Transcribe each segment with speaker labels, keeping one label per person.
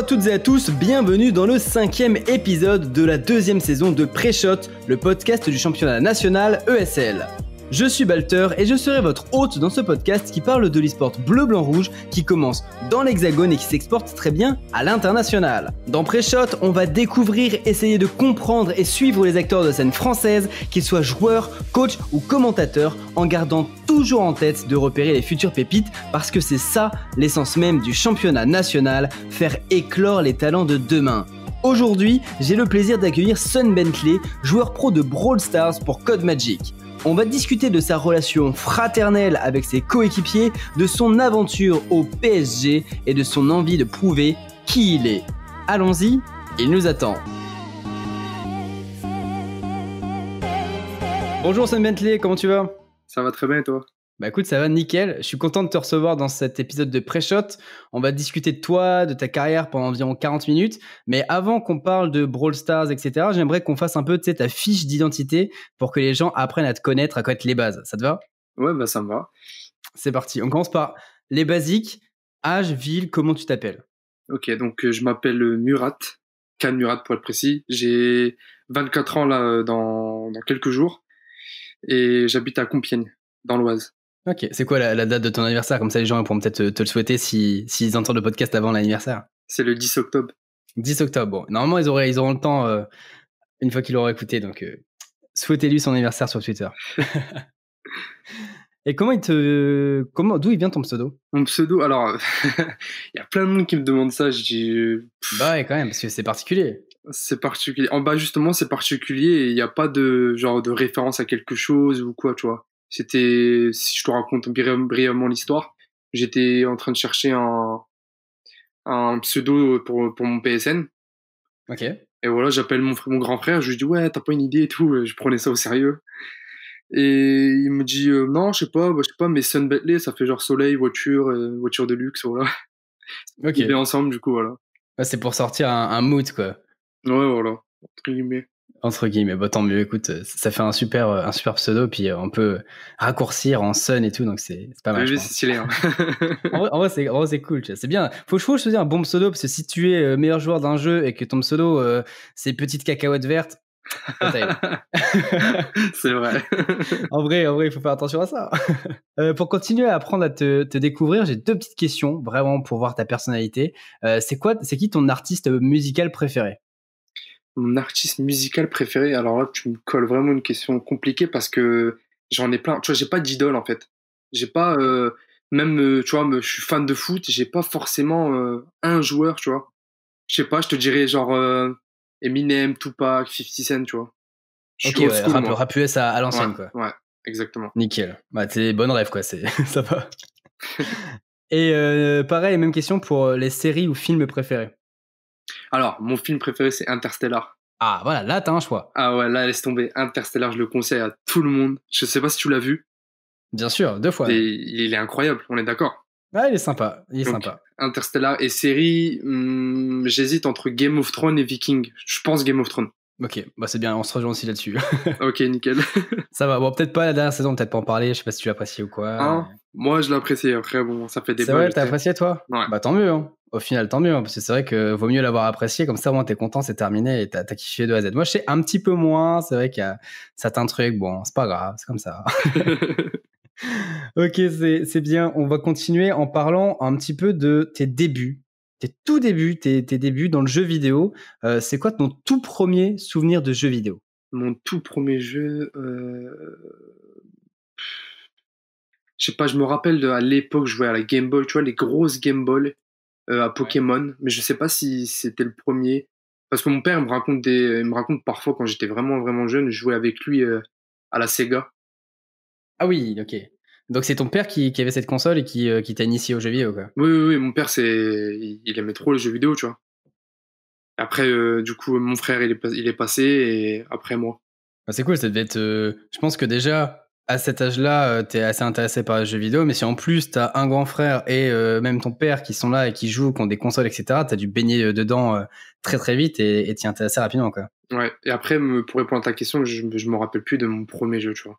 Speaker 1: à toutes et à tous, bienvenue dans le cinquième épisode de la deuxième saison de Pré-Shot, le podcast du championnat national ESL. Je suis Balter et je serai votre hôte dans ce podcast qui parle de l'esport bleu-blanc-rouge qui commence dans l'Hexagone et qui s'exporte très bien à l'international. Dans Pré-Shot, on va découvrir, essayer de comprendre et suivre les acteurs de scène française, qu'ils soient joueurs, coachs ou commentateurs, en gardant toujours en tête de repérer les futures pépites parce que c'est ça l'essence même du championnat national, faire éclore les talents de demain. Aujourd'hui, j'ai le plaisir d'accueillir Sun Bentley, joueur pro de Brawl Stars pour Code Magic. On va discuter de sa relation fraternelle avec ses coéquipiers, de son aventure au PSG et de son envie de prouver qui il est. Allons-y, il nous attend. Bonjour Sam Bentley, comment tu vas Ça va très bien et toi bah écoute, ça va nickel. Je suis content de te recevoir dans cet épisode de pré-shot. On va discuter de toi, de ta carrière pendant environ 40 minutes. Mais avant qu'on parle de Brawl Stars, etc., j'aimerais qu'on fasse un peu ta fiche d'identité pour que les gens apprennent à te connaître, à connaître les bases. Ça te va Ouais, bah ça me va. C'est parti. On commence par les basiques
Speaker 2: âge, ville, comment tu t'appelles Ok, donc euh, je m'appelle euh, Murat, can Murat pour être précis. J'ai 24 ans là euh, dans quelques jours et j'habite à Compiègne, dans l'Oise.
Speaker 1: Ok, c'est quoi la, date de ton anniversaire Comme ça, les gens pourront peut-être te, le souhaiter s'ils si, entendent le podcast avant l'anniversaire. C'est le 10 octobre. 10 octobre, bon. Normalement, ils, ils auront le temps euh, une fois qu'ils l'auront écouté, donc souhaiter souhaitez-lui son anniversaire sur Twitter. Et comment il te. Comment, d'où il vient ton pseudo Mon pseudo,
Speaker 2: alors. Euh, il y a plein de monde qui me demande ça. Je dis. Euh, bah ouais, quand même, parce que c'est particulier. C'est particulier. En bas, justement, c'est particulier il n'y a pas de genre de référence à quelque chose ou quoi, tu vois. C'était, si je te raconte brièvement l'histoire, j'étais en train de chercher un, un pseudo pour, pour mon PSN. Ok. Et voilà, j'appelle mon, mon grand frère, je lui dis ouais, t'as pas une idée et tout, je prenais ça au sérieux. Et il me dit euh, non, je sais pas, bah, je sais pas, mais Sun ça fait genre soleil, voiture, euh, voiture de luxe, voilà. Ok. Et ensemble du coup, voilà. Bah, c'est pour sortir un, un mood quoi. Ouais, voilà, entre
Speaker 1: entre guillemets, bah, tant mieux, écoute, euh, ça fait un super, euh, un super pseudo, puis euh, on peut raccourcir en sun et tout, donc c'est pas mal.
Speaker 2: Oui, c'est stylé. Hein.
Speaker 1: en vrai, c'est cool, c'est bien. Faut, faut choisir un bon pseudo, parce que si tu es meilleur joueur d'un jeu et que ton pseudo, c'est petite cacahuète verte,
Speaker 2: c'est vrai.
Speaker 1: en vrai, il faut faire attention à ça. pour continuer à apprendre à te, découvrir, j'ai deux petites questions vraiment pour voir ta personnalité. c'est quoi, c'est qui ton artiste musical préféré
Speaker 2: mon artiste musical préféré, alors là, tu me colles vraiment une question compliquée parce que j'en ai plein. Tu vois, j'ai pas d'idole en fait. J'ai pas, euh, même, euh, tu vois, je suis fan de foot, j'ai pas forcément euh, un joueur, tu vois. Je sais pas, je te dirais genre Eminem, Tupac, 50 Cent, tu vois. Ok, rap,
Speaker 1: à, l'ancienne, ouais, quoi.
Speaker 2: Ouais, exactement.
Speaker 1: Nickel. Bah, t'es bonne rêve, quoi, c'est, ça va.
Speaker 2: Et
Speaker 1: pareil, même question pour les séries ou films préférés.
Speaker 2: Alors, mon film préféré, c'est Interstellar. Ah, voilà,
Speaker 1: là, t'as un choix.
Speaker 2: Ah ouais, là, laisse tomber. Interstellar, je le conseille à tout le monde. Je sais pas si tu l'as vu.
Speaker 1: Bien sûr, deux fois. il
Speaker 2: est incroyable, on est d'accord.
Speaker 1: Ah, il est sympa, il est sympa.
Speaker 2: Interstellar et série, hmm, j'hésite entre Game of Thrones et Viking. Je pense Game of Thrones.
Speaker 1: Ok, bah c'est bien, on se rejoint
Speaker 2: aussi là-dessus. ok, nickel. ça va, bon,
Speaker 1: peut-être pas la dernière saison, peut-être pas en parler, je sais pas si tu l'apprécies ou quoi. Hein
Speaker 2: Moi, je l'apprécie après, bon, ça fait des C'est vrai, t'as apprécié,
Speaker 1: toi ouais. Bah tant mieux, hein. au final, tant mieux, hein, parce que c'est vrai que vaut mieux l'avoir apprécié, comme ça, au moins, t'es content, c'est terminé, et t'as kiffé de A à Z. Moi, je sais un petit peu moins, c'est vrai qu'il y a certains trucs, bon, c'est pas grave, c'est comme ça. ok, c'est bien, on va continuer en parlant un petit peu de tes débuts tes tout débuts, tes, débuts dans le jeu vidéo. Euh, c'est quoi ton tout premier souvenir de jeu vidéo
Speaker 2: Mon tout premier jeu, euh... je sais pas, je me rappelle de, à l'époque, je jouais à la Game Boy, tu vois, les grosses Game Boy euh, à Pokémon, mais je sais pas si c'était le premier. Parce que mon père me raconte des, me raconte parfois quand j'étais vraiment vraiment jeune, je jouais avec lui euh, à la Sega.
Speaker 1: Ah oui, ok. Donc c'est ton père qui, avait cette console et qui, euh, qui t'a initié aux jeux vidéo, quoi.
Speaker 2: Oui, mon père, c'est, il, aimait trop les jeux vidéo, tu vois. Après, euh, du coup, mon frère, il est, passé et après moi.
Speaker 1: Bah, c'est cool, ça devait être. Euh, je pense que déjà, à cet âge-là, tu t'es assez intéressé par les jeux vidéo, mais si en plus t'as un grand frère et même ton père qui sont là et qui jouent, qui ont des consoles, etc., t'as dû baigner dedans très très vite et t'y intéresser rapidement, quoi.
Speaker 2: Ouais, et après, pour répondre à ta question, je, je me rappelle plus de mon premier jeu, tu vois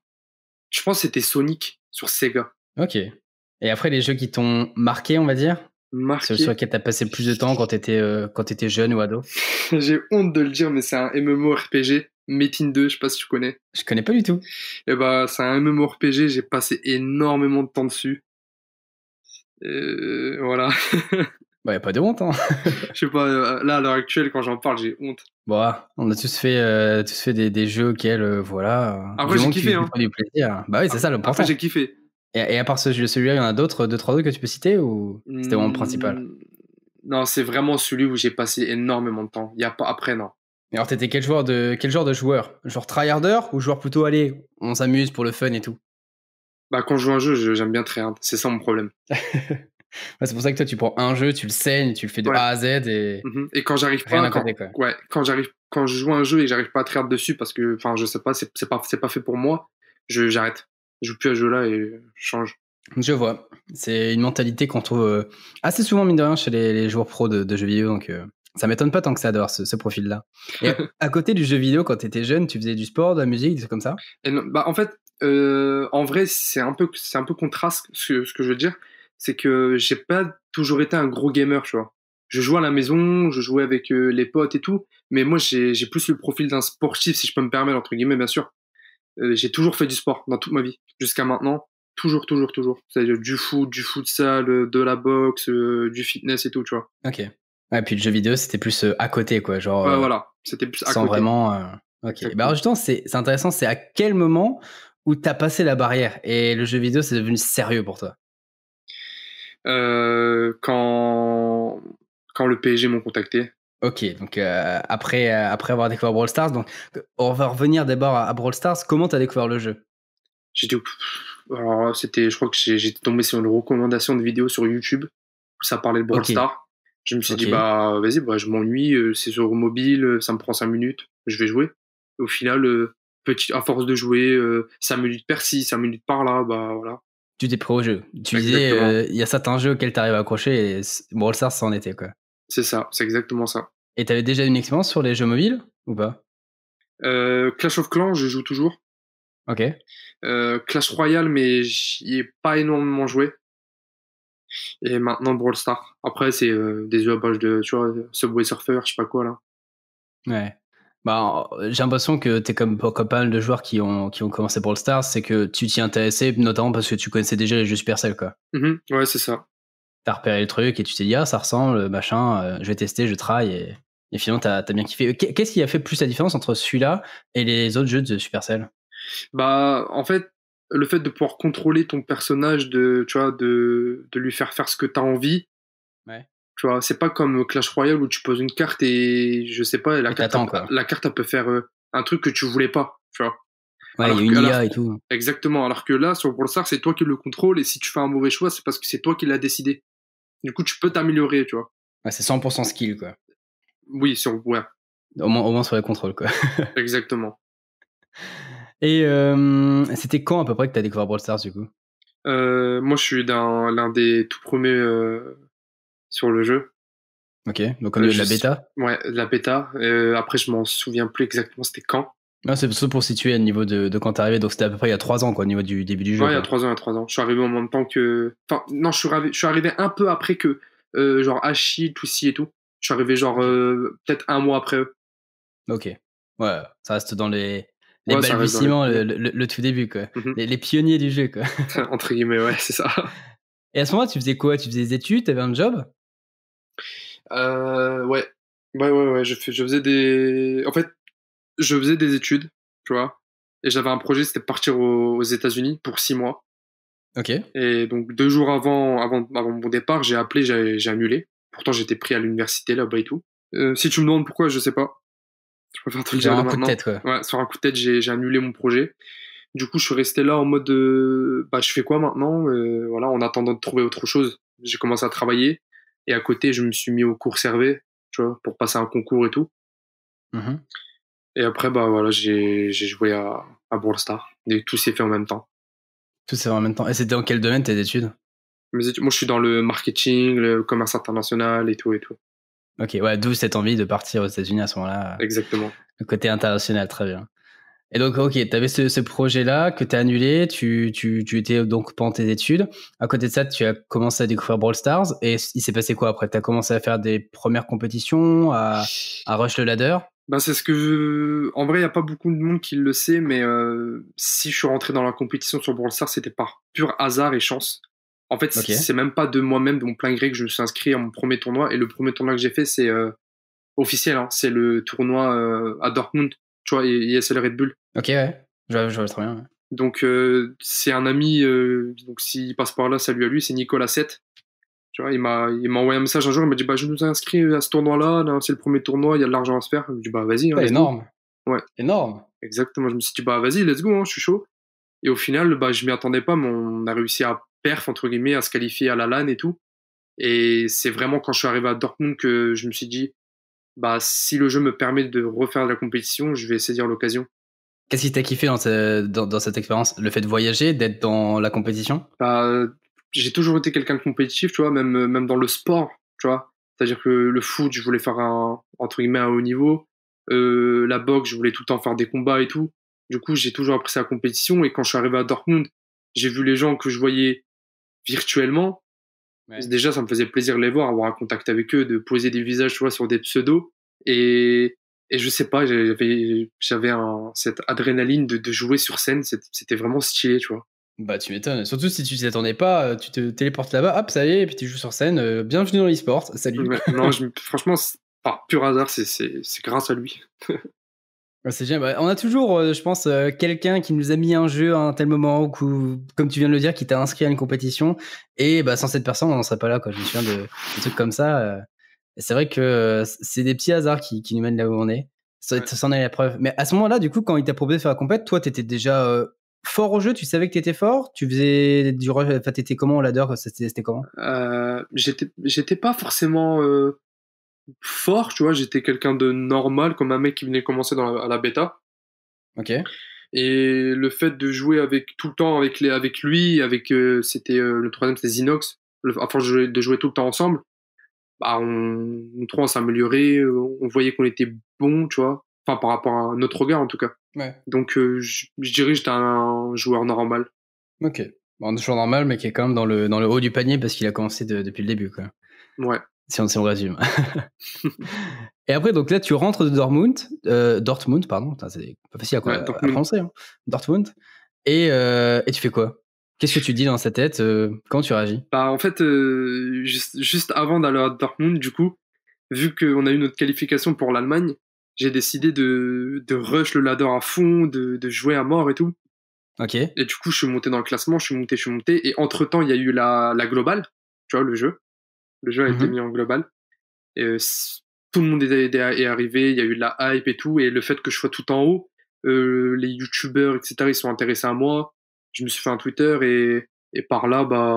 Speaker 2: je pense que c'était Sonic sur Sega.
Speaker 1: Ok. Et après, les jeux qui t'ont marqué, on va dire Marqué. Sur lequel t'as passé plus de temps quand t'étais euh, étais jeune ou ado
Speaker 2: J'ai honte de le dire, mais c'est un MMORPG, Metin 2, je sais pas si tu connais. Je connais pas du tout. Et eh bah, c'est un MMORPG, j'ai passé énormément de temps dessus. Euh, voilà. Bah, y a pas de honte, hein. je sais pas, euh, là, à l'heure actuelle, quand j'en parle, j'ai honte.
Speaker 1: Bah, on a tous fait, euh, tous des, jeux auxquels, euh, voilà. Après, ah, j'ai kiffé, hein. Du Bah oui, c'est ça le Après, j'ai kiffé. Et, à part celui-là, il y en a d'autres, 2 trois autres que tu peux citer ou
Speaker 2: c'était vraiment le principal hmm, Non, c'est vraiment celui où j'ai passé énormément de temps. y a après, non.
Speaker 1: Mais alors, t'étais quel de, quel genre de joueur Genre tryharder ou joueur plutôt aller on s'amuse pour le fun et tout
Speaker 2: Bah, quand je joue un jeu, j'aime bien tryhard. C'est ça mon problème.
Speaker 1: c'est pour ça que toi, tu prends un jeu, tu le saignes, tu le fais de A à
Speaker 2: Z et. Mhm. Et quand j'arrive pas, quand, ouais, quand j'arrive, quand je joue un jeu et j'arrive pas à tryhard dessus parce que, enfin, je sais pas, c'est pas, c'est pas fait pour moi, je j'arrête. Je joue plus à ce jeu-là et je change.
Speaker 1: Je vois. C'est une mentalité qu'on trouve euh, assez souvent mine de rien chez les, joueurs pros de, jeux vidéo, donc. Euh, ça m'étonne pas tant que ça adore ce, ce profil-là. à côté du jeu vidéo, quand tu étais jeune, tu faisais du sport, de la musique, des comme ça
Speaker 2: et bah, En fait, euh, en vrai, c'est un peu, c'est un peu contraste ce que je veux dire c'est que j'ai pas toujours été un gros gamer, tu vois. Je jouais à la maison, je jouais avec euh, les potes et tout, mais moi j'ai plus le profil d'un sportif, si je peux me permettre, entre guillemets, bien sûr. Euh, j'ai toujours fait du sport dans toute ma vie, jusqu'à maintenant. Toujours, toujours, toujours. C'est-à-dire du foot, du futsal, euh, de la boxe, du fitness et tout, tu vois.
Speaker 1: Ok. Et puis le jeu vidéo, c'était plus à côté, quoi. Genre, voilà.
Speaker 2: C'était plus à côté. Sans vraiment. Ok. Bah, justement,
Speaker 1: c'est intéressant, c'est à quel moment où t'as passé la barrière et le jeu vidéo, c'est devenu sérieux pour toi
Speaker 2: euh, quand, quand le PSG m'ont contacté. Ok, donc euh, après,
Speaker 1: euh, après avoir découvert Brawl Stars, donc, on va revenir d'abord à, Brawl Stars. Comment tu as découvert le jeu
Speaker 2: J'étais. Alors, c'était, je crois que j'étais tombé sur une recommandation de vidéo sur YouTube où ça parlait de Brawl Stars. Je me suis dit, bah, vas-y, bah, je m'ennuie, c'est sur mobile, ça me prend 5 minutes, je vais jouer. au final, petit, à force de jouer, 5 minutes par-ci, 5 minutes par-là, bah voilà
Speaker 1: tu t'es pris au jeu. Tu disais, euh, il y a certains jeux auxquels tu arrives à accrocher et Brawl Stars, c'en était, quoi.
Speaker 2: C'est ça, c'est exactement ça.
Speaker 1: Et t'avais déjà une expérience sur les jeux mobiles ou pas
Speaker 2: euh, Clash of Clans, je joue toujours. Ok. Euh, Clash Royale, mais j'y ai pas énormément joué. Et maintenant Brawl Stars. Après, c'est des jeux à base de, tu vois, Subway Surfer, je sais pas quoi là. Ouais.
Speaker 1: Bah, euh, j'ai l'impression que tu es comme, pas mal de joueurs qui ont, qui ont commencé pour le Stars, c'est que tu t'y intéressais notamment parce que tu connaissais déjà les jeux Supercell, quoi.
Speaker 2: Mm-hmm. Ouais, c'est ça.
Speaker 1: T'as repéré le truc et tu t'es dit, ah, ça ressemble, machin, euh, je vais tester, je travaille et, finalement, t'as as bien kiffé. Qu'est-ce qui a fait plus la différence entre celui-là et les autres jeux de Supercell
Speaker 2: Bah, en fait, le fait de pouvoir contrôler ton personnage, de, tu vois, de, de lui faire faire ce que t'as envie, ouais. Tu vois, c'est pas comme Clash Royale où tu poses une carte et je sais pas, la, carte, la carte elle peut faire euh, un truc que tu voulais pas, tu vois.
Speaker 1: Ouais, il y a une IA et tout.
Speaker 2: Exactement, alors que là, sur Stars c'est toi qui le contrôle et si tu fais un mauvais choix, c'est parce que c'est toi qui l'as décidé. Du coup, tu peux t'améliorer, tu vois.
Speaker 1: Ouais, c'est 100% skill, quoi.
Speaker 2: Oui, sur, ouais.
Speaker 1: Au moins, sur les contrôles, quoi.
Speaker 2: exactement.
Speaker 1: Et euh, c'était quand à peu près que tu as découvert Brawl Stars, du coup
Speaker 2: euh, Moi, je suis dans l'un des tout premiers sur le jeu.
Speaker 1: Ok, donc euh, de la bêta
Speaker 2: Ouais, de la bêta. Euh, après, je m'en souviens plus exactement c'était quand.
Speaker 1: Ah, c'est surtout pour situer au niveau de, quand t'es arrivé. Donc c'était à peu près il y a 3 ans, quoi, au niveau du début du jeu. Ouais, il y a
Speaker 2: 3 ans, il y a 3 ans. Je suis arrivé au même temps que. Enfin, non, je suis arrivé, je suis arrivé un peu après que. Euh, genre Hachi, Toussi et tout. Je suis arrivé genre peut-être un mois après eux.
Speaker 1: Ok. Ouais, ça reste dans les, les balbutiements, le, tout début, quoi. Mhm. les, pionniers du jeu, quoi. Entre guillemets, ouais, c'est ça. Et à ce moment tu faisais quoi Tu faisais des études T'avais un job
Speaker 2: euh, ouais. Ouais, ouais, ouais. Je, je faisais des. En fait, je faisais des études, tu vois. Et j'avais un projet, c'était partir aux, États-Unis pour six mois. Ok. Et donc, deux jours avant, avant, mon départ, j'ai appelé, j'ai annulé. Pourtant, j'étais pris à l'université là-bas et tout. Euh, si tu me demandes pourquoi, je sais pas. Je préfère te le dire. Sur un coup de tête, ouais. ouais. Sur un coup de tête, j'ai annulé mon projet. Du coup, je suis resté là en mode, euh, bah, je fais quoi maintenant euh, Voilà, en attendant de trouver autre chose. J'ai commencé à travailler. Et à côté, je me suis mis au cours Servé, tu vois, pour passer un concours et tout. Mhm. Et après, bah voilà, j'ai joué à, à Brawl Et tout s'est fait en même temps.
Speaker 1: Tout s'est fait en même temps. Et c'était dans quel domaine tes études
Speaker 2: Mes études, moi je suis dans le marketing, le commerce international et tout et tout.
Speaker 1: Ok, ouais, d'où cette envie de partir aux États-Unis à ce moment-là. Exactement. Le côté international, très bien. Et donc, ok, tu avais ce, projet-là que tu as annulé, tu, tu, tu, étais donc pendant tes études. À côté de ça, tu as commencé à découvrir Brawl Stars. Et il s'est passé quoi après Tu as commencé à faire des premières compétitions, à, rush le ladder
Speaker 2: ben, C'est ce que. Je... En vrai, il n'y a pas beaucoup de monde qui le sait, mais euh, si je suis rentré dans la compétition sur Brawl Stars, c'était par pur hasard et chance. En fait, ce c'est même pas de moi-même, de mon plein gré, que je me suis inscrit à mon premier tournoi. Et le premier tournoi que j'ai fait, c'est euh, officiel, hein. c'est le tournoi euh, à Dortmund tu vois, ISL Red Bull.
Speaker 1: Ok, ouais. Je vois, très bien.
Speaker 2: Donc, euh, c'est un ami, euh, donc s'il passe par là, salut à lui, c'est Nicolas 7. Tu vois, il m'a, envoyé un message un jour, il m'a dit Bah, je nous inscrit à ce tournoi-là, c'est le premier tournoi, il y a de l'argent à se faire. Je lui ai dit Bah, vas-y. Hein, énorme. Ouais. Énorme. Exactement. Je me suis dit Bah, vas-y, let's go, hein, je suis chaud. Et au final, bah, je m'y attendais pas, mais on a réussi à perf, entre guillemets, à se qualifier à la LAN et tout. Et c'est vraiment quand je suis arrivé à Dortmund que je me suis dit Bah, si le jeu me permet de refaire de la compétition, je vais saisir l'occasion.
Speaker 1: Qu'est-ce qui t'a kiffé dans, cette expérience Le fait de voyager, d'être dans la compétition
Speaker 2: bah, J'ai toujours été quelqu'un de compétitif, tu vois, même, même dans le sport, tu vois. C'est-à-dire que le foot, je voulais faire un, entre guillemets, haut niveau. Euh, la boxe, je voulais tout le temps faire des combats et tout. Du coup, j'ai toujours apprécié la compétition. Et quand je suis arrivé à Dortmund, j'ai vu les gens que je voyais virtuellement. Déjà, ça me faisait plaisir de les voir, avoir un contact avec eux, de poser des visages, vois, sur des pseudos. Et et je sais pas, j'avais, j'avais cette adrénaline de, jouer sur scène, c'était vraiment stylé, tu vois. Bah, tu
Speaker 1: m'étonnes. Surtout si tu t'y attendais pas, euh, tu te téléportes là-bas, hop, ça y est, et puis tu joues sur scène.
Speaker 2: Euh, bienvenue dans l'e-sport, salut. non, franchement, par pur hasard, c'est grâce à lui.
Speaker 1: C'est génial. Bah, on a toujours, euh, je pense, quelqu'un qui nous a mis un jeu à un tel moment, ou comme tu viens de le dire, qui t'a inscrit à une compétition. Et bah, sans cette personne, on n'en serait pas là. Quoi. Je me souviens de trucs comme ça c'est vrai que c'est des petits hasards qui, nous mènent là où on est. Ça, s'en est la preuve. Mais à ce moment-là, du coup, quand il t'a proposé de faire la compète, toi, t'étais déjà euh, fort au jeu, tu savais que t'étais fort, tu faisais du rush, enfin, t'étais comment au ladder, c'était comment
Speaker 2: euh, J'étais pas forcément euh, fort, tu vois, j'étais quelqu'un de normal, comme un mec qui venait commencer dans à la bêta. Ok. Et le fait de jouer avec tout le temps avec, les, avec lui, avec euh, c'était le troisième, c'était Zinox, enfin de jouer tout le temps ensemble, bah, on, on trouve s'améliorer, euh, on voyait qu'on était bon, tu vois. Enfin, par rapport à notre regard, en tout cas. Donc, euh, je, dirais que j'étais un joueur normal.
Speaker 1: Ok. Un joueur normal, mais qui est quand même dans le, dans le haut du panier parce qu'il a commencé depuis le début, quoi. Ouais. Si on, résume. Et après, donc là, tu rentres de Dortmund, euh, Dortmund, pardon, c'est pas facile à, prononcer, hein. Dortmund. Et, et, tu fais quoi Qu'est-ce que tu dis dans sa tête euh, quand Comment tu réagis
Speaker 2: bah, En fait, euh, juste, avant d'aller à Dortmund, du coup, vu qu'on a eu notre qualification pour l'Allemagne, j'ai décidé de, rush le ladder à fond, de, jouer à mort et tout. Ok. Et du coup, je suis monté dans le classement, je suis monté, je suis monté. Et entre-temps, il y a eu la, globale, tu vois, le jeu. Le jeu a été mhm. mis en globale. Et, euh, tout le monde est, est arrivé, il y a eu de la hype et tout. Et le fait que je sois tout en haut, les youtubeurs, etc., ils sont intéressés à moi je me suis fait un Twitter et, par là, bah,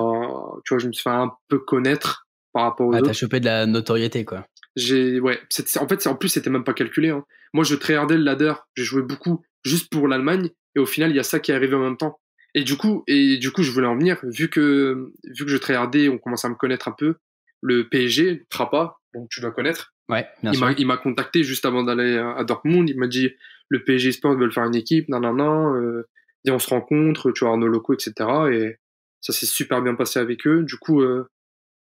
Speaker 2: tu vois, je me suis fait un peu connaître par rapport aux ah, T'as
Speaker 1: chopé de la notoriété, quoi.
Speaker 2: J'ai, ouais, en fait, en plus, c'était même pas calculé. Hein. Moi, je tryhardais le ladder, j'ai joué beaucoup juste pour l'Allemagne, et au final, il y a ça qui est arrivé en même temps. Et du coup, et du coup, je voulais en venir, vu que, vu que je tryhardais, on commence à me connaître un peu, le PSG, Trappa, donc tu dois connaître. Ouais, bien il m'a contacté juste avant d'aller à Dortmund. Il m'a dit le PSG Sport veut faire une équipe, non, non, non. Et on se rencontre, tu vois, nos locaux, etc. Et ça s'est super bien passé avec eux. Du coup, euh,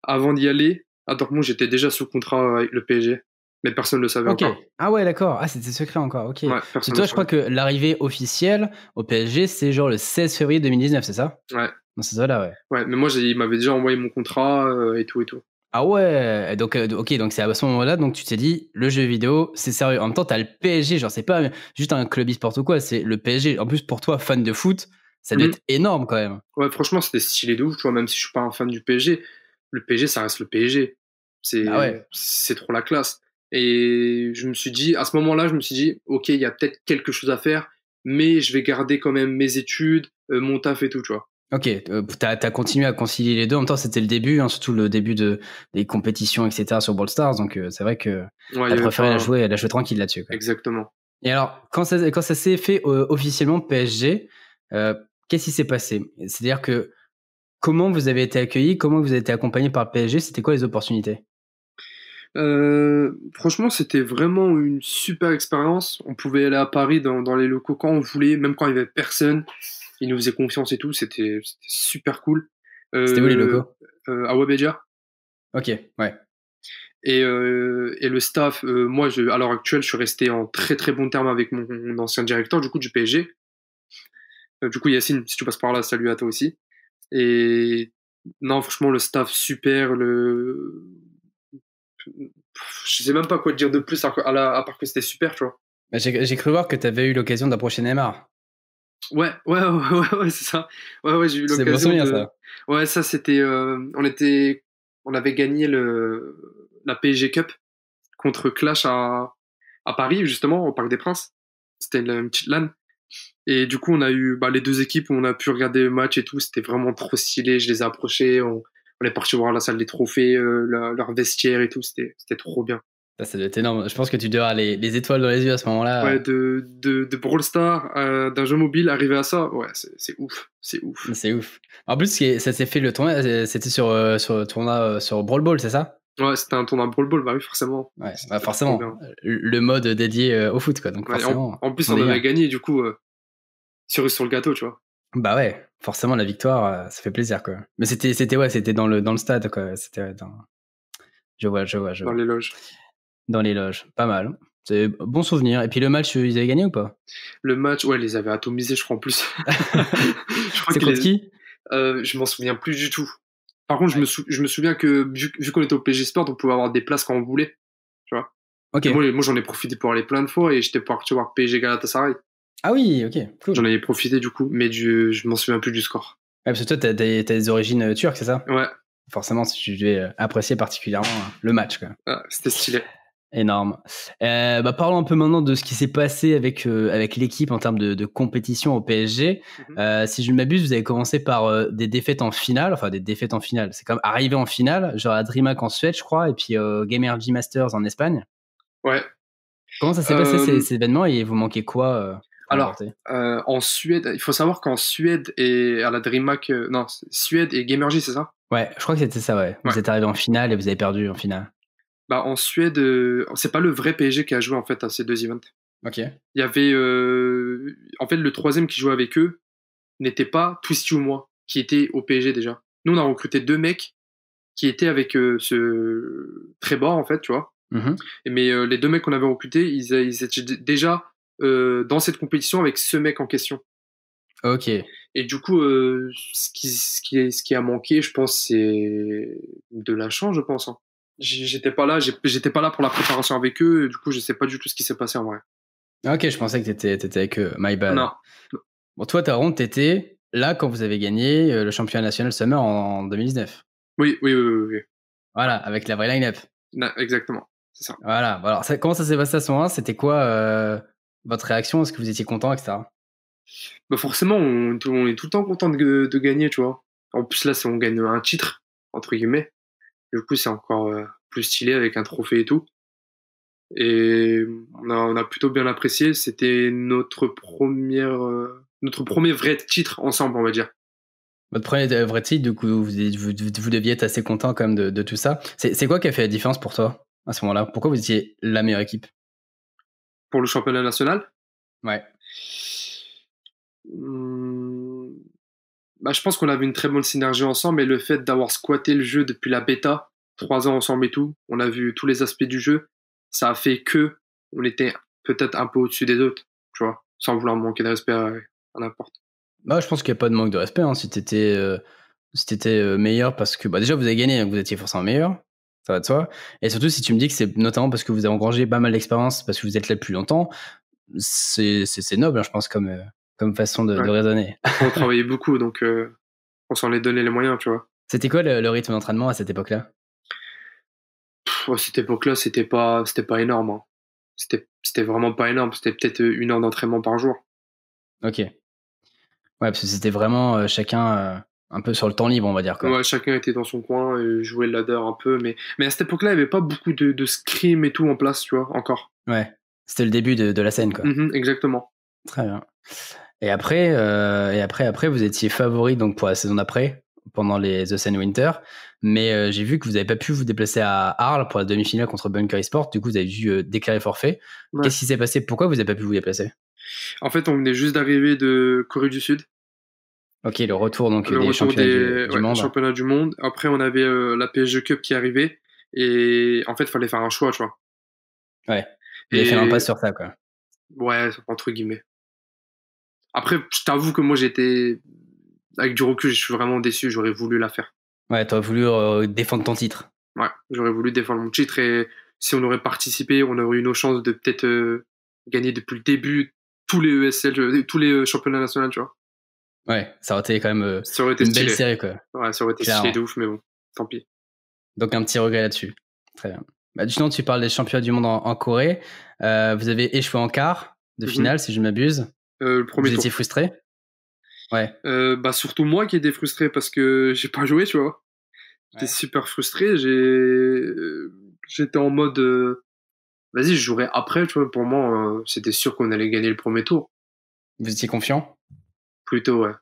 Speaker 2: avant d'y aller, à moi, j'étais déjà sous contrat avec le PSG. Mais personne ne le savait encore.
Speaker 1: Ah ouais, d'accord. Ah, c'était secret encore. Ok. Ouais, toi, je crois que l'arrivée officielle au PSG, c'est genre le 16 février 2019, c'est ça Ouais. Dans ces là ouais.
Speaker 2: Ouais, mais moi, ils m'avait déjà envoyé mon contrat euh, et tout et tout.
Speaker 1: Ah ouais, donc euh, ok, donc c'est à ce moment-là, donc tu t'es dit, le jeu vidéo, c'est sérieux. En même temps, t'as le PSG, genre c'est pas juste un club e-sport ou quoi, c'est le PSG. En plus, pour toi, fan de foot, ça doit mm. être énorme quand même.
Speaker 2: Ouais, franchement, c'était stylé de ouf, tu vois, même si je suis pas un fan du PSG, le PSG, ça reste le PSG. C'est bah c'est trop la classe. Et je me suis dit, à ce moment-là, je me suis dit, ok, il y a peut-être quelque chose à faire, mais je vais garder quand même mes études, euh, mon taf et tout, tu vois.
Speaker 1: Ok, euh, tu as, continué à concilier les deux. En même temps, c'était le début, hein, surtout le début de, des compétitions, etc. sur Ball Stars. Donc, euh, c'est vrai que ouais, tu préféré la jouer, la jouer tranquille là-dessus. Exactement. Et alors, quand ça, quand ça s'est fait euh, officiellement PSG, qu'est-ce qui s'est passé C'est-à-dire que comment vous avez été accueilli, comment vous avez été accompagné par le PSG, c'était quoi les opportunités
Speaker 2: franchement, c'était vraiment une super expérience. On pouvait aller à Paris dans, dans, les locaux quand on voulait, même quand il n'y avait personne il nous faisait confiance et tout, c'était super cool. Euh, c'était où les locaux euh, À Webedia.
Speaker 1: Ok, ouais.
Speaker 2: Et, euh, le staff, moi, à l'heure actuelle, je suis resté en très très bon terme avec mon, ancien directeur du coup du PSG. du coup, Yacine, si tu passes par là, salut à toi aussi. Et non, franchement, le staff super, le je sais même pas quoi dire de plus à, part que c'était super, tu vois.
Speaker 1: Bah, j'ai cru voir que tu avais eu l'occasion d'approcher Neymar.
Speaker 2: Ouais, ouais, ouais, ouais, c'est ça. Ouais, ouais, j'ai eu l'occasion. Ouais, ça, c'était. Euh, on était. On avait gagné le, la PSG Cup contre Clash à, à Paris, justement, au Parc des Princes. C'était une, petite LAN. Et du coup, on a eu bah, les deux équipes où on a pu regarder le match et tout. C'était vraiment trop stylé. Je les ai approchés. On, on est parti voir la salle des trophées, euh, leur vestiaire et tout. C'était trop bien.
Speaker 1: Ça, ça être énorme. Je pense que tu devras les, étoiles dans les yeux à ce moment-là. Ouais,
Speaker 2: de, de, de Brawl star, euh, d'un jeu mobile, arriver à ça, ouais, c'est ouf.
Speaker 1: C'est ouf. C'est ouf. En plus, ça s'est fait le tournoi, euh, c'était sur, euh, sur, tournoi, sur Brawl Ball, c'est ça
Speaker 2: Ouais, c'était un tournoi Brawl Ball, bah oui, forcément. Ouais, bah forcément.
Speaker 1: Le mode dédié au foot, quoi. Donc forcément, en, plus, on, on a
Speaker 2: gagné, du coup, sur, sur le gâteau, tu vois.
Speaker 1: Bah ouais, forcément, la victoire, ça fait plaisir, quoi. Mais c'était, c'était ouais, c'était dans le, dans le stade, quoi. C'était dans... Je vois, je vois, je vois. Dans les loges dans les loges. Pas mal. C'est bon souvenir. Et puis le match, ils avaient gagné ou pas
Speaker 2: Le match, ouais, ils avaient atomisé je crois, en plus. C'est contre qui euh, Je m'en souviens plus du tout. Par contre, je, me souviens que vu, qu'on était au PG Sport, on pouvait avoir des places quand on voulait. Tu vois Ok. moi, j'en ai profité pour aller plein de fois et j'étais parti voir PG Galatasaray. Ah oui, ok. J'en avais profité du coup, mais je m'en souviens
Speaker 1: plus du score. Ouais, parce que toi, t'as des... des, origines euh, turques, c'est ça Ouais. Forcément, si tu devais euh, apprécier particulièrement hein, le match.
Speaker 2: Ah, C'était stylé.
Speaker 1: Énorme. Euh, bah, parlons un peu maintenant de ce qui s'est passé avec, euh, avec l'équipe en termes de, compétition au PSG. Mhm. Euh, si je ne m'abuse, vous avez commencé par des défaites en finale, enfin des défaites en finale. C'est comme arrivé en finale, genre à DreamHack en Suède, je crois, et puis Gamergy Masters en Espagne.
Speaker 2: Ouais. Comment ça s'est passé ces,
Speaker 1: événements et vous manquez quoi
Speaker 2: alors, en Suède, il faut savoir qu'en Suède et à la DreamHack, non, Suède et Gamergy, c'est ça
Speaker 1: Ouais, je crois que c'était ça, ouais. Vous êtes arrivé en finale et
Speaker 2: vous avez perdu en finale bah, en Suède, euh, c'est pas le vrai PSG qui a joué en fait à ces deux events. Ok. Il y avait, euh, en fait, le troisième qui jouait avec eux n'était pas Twisty ou moi, qui était au PSG déjà. Nous, on a recruté deux mecs qui étaient avec euh, ce très bas en fait, tu vois. Mm-hmm. Mais les deux mecs qu'on avait recrutés, ils, étaient déjà dans cette compétition avec ce mec en question. Ok. Et du coup, ce, qui, ce, ce, qui, a manqué, je pense, c'est de la chance, je pense. Hein j'étais pas là, j'étais pas là pour la préparation avec eux, du coup, je sais pas du tout ce qui s'est passé en vrai.
Speaker 1: Ah, ok, je pensais que t'étais, étais avec eux, my bad. Non. Bon, toi, Taron, t'étais là quand vous avez gagné euh, le championnat national summer en 2019.
Speaker 2: Oui, oui, oui, oui. Voilà,
Speaker 1: avec la vraie line-up. Exactement, c'est ça. Voilà, alors comment ça s'est passé à ce moment C'était quoi euh, votre réaction Est-ce que vous étiez content, etc.
Speaker 2: Bah forcément, on, est tout le temps content de, de gagner, tu vois. En plus, là, on gagne un titre, entre guillemets. Du coup, c'est encore euh, plus stylé avec un trophée et tout. Et on a, plutôt bien apprécié. C'était notre première, euh, notre premier vrai titre ensemble, on va dire.
Speaker 1: Votre premier euh, vrai titre, du coup, vous, deviez être assez content quand même de, de tout ça. C'est quoi qui a fait la différence pour toi à ce moment-là Pourquoi vous étiez la meilleure équipe
Speaker 2: Pour le championnat national Ouais. Mmh. Bah, je pense qu'on a avait une très bonne synergie ensemble et le fait d'avoir squatté le jeu depuis la bêta, trois ans ensemble et tout, on a vu tous les aspects du jeu, ça a fait que on était peut-être un peu au-dessus des autres, tu vois, sans vouloir manquer de respect à, n'importe.
Speaker 1: Bah, je pense qu'il n'y a pas de manque de respect. Hein, si tu étais, euh, euh, meilleur parce que bah, déjà vous avez gagné, vous étiez forcément meilleur, ça va de soi. Et surtout, si tu me dis que c'est notamment parce que vous avez engrangé pas mal d'expérience, parce que vous êtes là plus longtemps, c'est noble, hein, je pense, comme, euh, comme façon de, raisonner.
Speaker 2: on travaillait beaucoup, donc euh, on s'en est donné les moyens, tu vois.
Speaker 1: C'était quoi le, rythme d'entraînement à cette époque-là
Speaker 2: À cette époque-là, c'était pas, c'était pas énorme. Hein. C'était, c'était vraiment pas énorme. C'était peut-être euh, une heure d'entraînement par jour.
Speaker 1: Ok. Ouais, parce que c'était vraiment euh, chacun un peu sur le temps libre, on va dire. Ouais,
Speaker 2: chacun était dans son coin, et jouait le ladder un peu, mais, mais à cette époque-là, il n'y avait pas beaucoup de, de scrim et tout en place, tu vois, encore.
Speaker 1: Ouais. C'était le début de, la scène,
Speaker 2: quoi. Mm-hmm, exactement.
Speaker 1: Très bien. Et après, euh, et après, après, vous étiez favori donc pour la saison d'après, pendant les Ocean Winter. Mais euh, j'ai vu que vous n'avez pas pu vous déplacer à Arles pour la demi-finale contre Bunker Esports. Du coup, vous avez dû euh, déclarer forfait. Qu'est-ce qui s'est passé Pourquoi vous n'avez pas pu vous déplacer
Speaker 2: En fait, on venait juste d'arriver de Corée du Sud.
Speaker 1: Ok, le retour donc des championnats
Speaker 2: du, monde. Après, on avait la PSG Cup qui arrivait et en fait, il fallait faire un choix, tu vois. Ouais. Il fait un pas sur ça, quoi. Ouais, entre guillemets. Après, je t'avoue que moi, j'étais. Avec du recul, je suis vraiment déçu. J'aurais voulu la faire.
Speaker 1: Ouais, t'aurais voulu euh, défendre ton titre.
Speaker 2: Ouais, j'aurais voulu défendre mon titre. Et si on aurait participé, on aurait eu nos chances de peut-être euh, gagner depuis le début tous les ESL, euh, tous les championnats nationaux, tu vois.
Speaker 1: Ouais, ça aurait été quand même une belle série, quoi.
Speaker 2: Ouais, ça aurait été stylé de ouf, mais bon, tant pis.
Speaker 1: Donc un petit regret là-dessus. Très bien. Bah, justement, tu parles des championnats du monde en, Corée. vous avez échoué en quart de mhm. finale, si je m'abuse. Euh, vous étiez frustré Ouais.
Speaker 2: Euh, bah, surtout moi qui étais frustré parce que j'ai pas joué, tu vois. J'étais super frustré. Euh, j'étais en mode vas-y, je jouerai après, tu vois. Pour moi, c'était sûr qu'on allait gagner le premier tour.
Speaker 1: Vous étiez confiant
Speaker 2: Plutôt, ouais.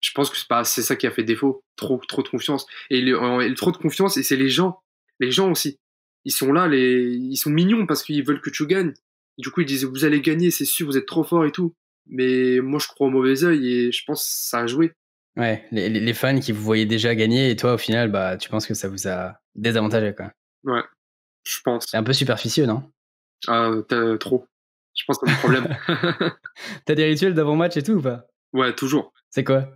Speaker 2: Je pense que c'est pas, c'est ça qui a fait défaut. Trop, trop de confiance. Et le, trop de confiance, et c'est les gens. Les gens aussi. Ils sont là, les, ils sont mignons parce qu'ils veulent que tu gagnes. Et du coup, ils disent, vous allez gagner, c'est sûr, vous êtes trop fort et tout. Mais moi, je crois au mauvais oeil et je pense que ça a joué.
Speaker 1: Ouais, les, les, fans qui vous voyaient déjà gagner et toi, au final, bah, tu penses que ça vous a désavantagé, quoi. Ouais, je pense. C'est un peu superficiel non
Speaker 2: euh, Trop. Je pense que c'est un problème. T'as des rituels
Speaker 1: d'avant-match et tout ou pas
Speaker 2: Ouais, toujours. C'est quoi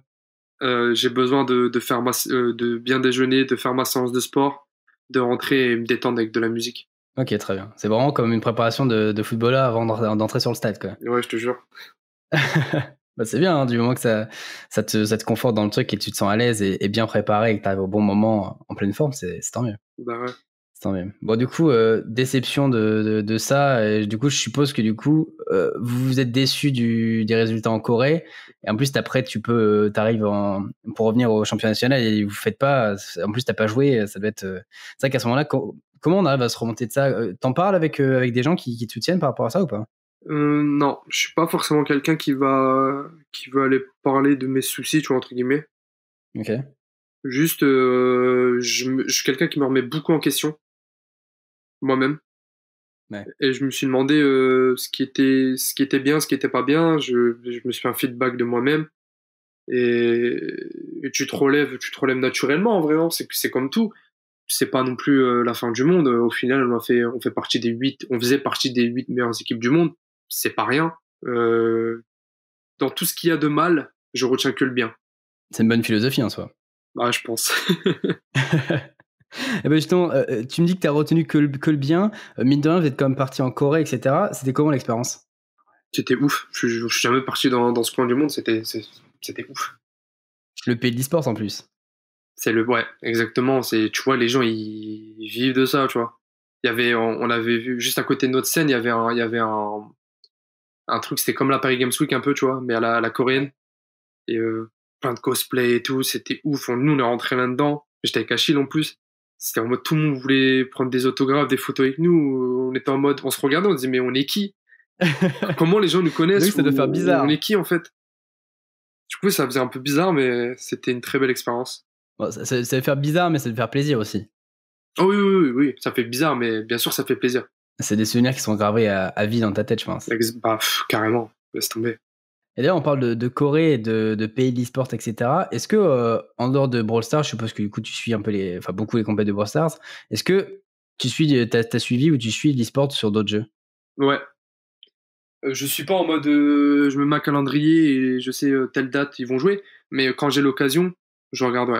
Speaker 2: euh, J'ai besoin de, de faire euh, de bien déjeuner, de faire ma séance de sport, de rentrer et me détendre avec de la musique.
Speaker 1: Ok, très bien. C'est vraiment comme une préparation de, de footballeur avant d'entrer sur le stade, quoi. Ouais, je te jure. Bah, c'est bien, hein, du moment que ça, te, conforte dans le truc et que tu te sens à l'aise et, bien préparé et que tu arrives au bon moment en pleine forme, c'est tant mieux. Bah Tant mieux. Bon, du coup, euh, déception de, ça. Euh, du coup, je suppose que du coup, euh, vous vous êtes déçu des résultats en Corée. Et en plus, après, tu peux, t'arrives pour revenir au championnat national et vous faites pas. En plus, t'as pas joué. Ça doit être. c'est vrai qu'à ce moment-là, comment on arrive à se remonter de ça T'en parles avec des gens qui, te soutiennent par rapport à ça ou pas
Speaker 2: euh, non, je suis pas forcément quelqu'un qui va qui veut aller parler de mes soucis, tu vois entre guillemets. Ok. Juste, euh, je, suis quelqu'un qui me remet beaucoup en question moi-même. Ouais. Et je me suis demandé euh, ce qui était ce qui était bien, ce qui était pas bien. Je, me suis fait un feedback de moi-même. Et, tu te relèves, tu te relèves naturellement vraiment. vrai. Hein. C'est c'est comme tout. C'est pas non plus la fin du monde. Au final, on a fait on fait partie des huit, on faisait partie des huit meilleures équipes du monde c'est pas rien. Euh, dans tout ce qu'il y a de mal, je retiens que le bien.
Speaker 1: C'est une bonne philosophie en soi.
Speaker 2: Ah, je pense.
Speaker 1: Et eh ben justement, euh, euh, tu me dis que tu as retenu que le, bien. mine de rien, vous êtes quand même parti en Corée, etc. C'était comment l'expérience
Speaker 2: C'était ouf. Je, suis jamais parti dans, ce coin du monde. C'était, c'était ouf.
Speaker 1: Le pays de en plus.
Speaker 2: C'est le, ouais, exactement. C'est, tu vois, les gens, ils, vivent de ça, tu vois. Il y avait, on, on, avait vu, juste à côté de notre scène, il y avait il y avait un, un truc, c'était comme la Paris Games Week un peu, tu vois, mais à la, coréenne. Et euh, plein de cosplay et tout, c'était ouf. nous, on est rentrés là-dedans. J'étais avec Achille en plus. C'était en mode tout le monde voulait prendre des autographes, des photos avec nous. On était en mode, on se regardait, on se disait, mais on est qui Comment les gens nous connaissent oui, ça faire bizarre. On est qui en fait Du coup, ça faisait un peu bizarre, mais c'était une très belle expérience. ça, fait faire bizarre, mais ça fait faire plaisir aussi. Oh oui, oui, oui, ça fait bizarre, mais bien sûr, ça fait plaisir.
Speaker 1: C'est des souvenirs qui sont gravés à, vie dans ta tête, je pense.
Speaker 2: Bah, carrément, laisse tomber.
Speaker 1: Et d'ailleurs, on parle de, Corée de, pays de sport etc. Est-ce que, euh, en dehors de Brawl Stars, je suppose que du coup, tu suis un peu les, enfin, beaucoup les compétitions de Brawl Stars, est-ce que tu suis, euh, as suivi ou tu suis l'e-sport sur d'autres jeux
Speaker 2: Ouais. Euh, je suis pas en mode, je me mets un calendrier et je sais telle date ils vont jouer, mais quand j'ai l'occasion, je regarde,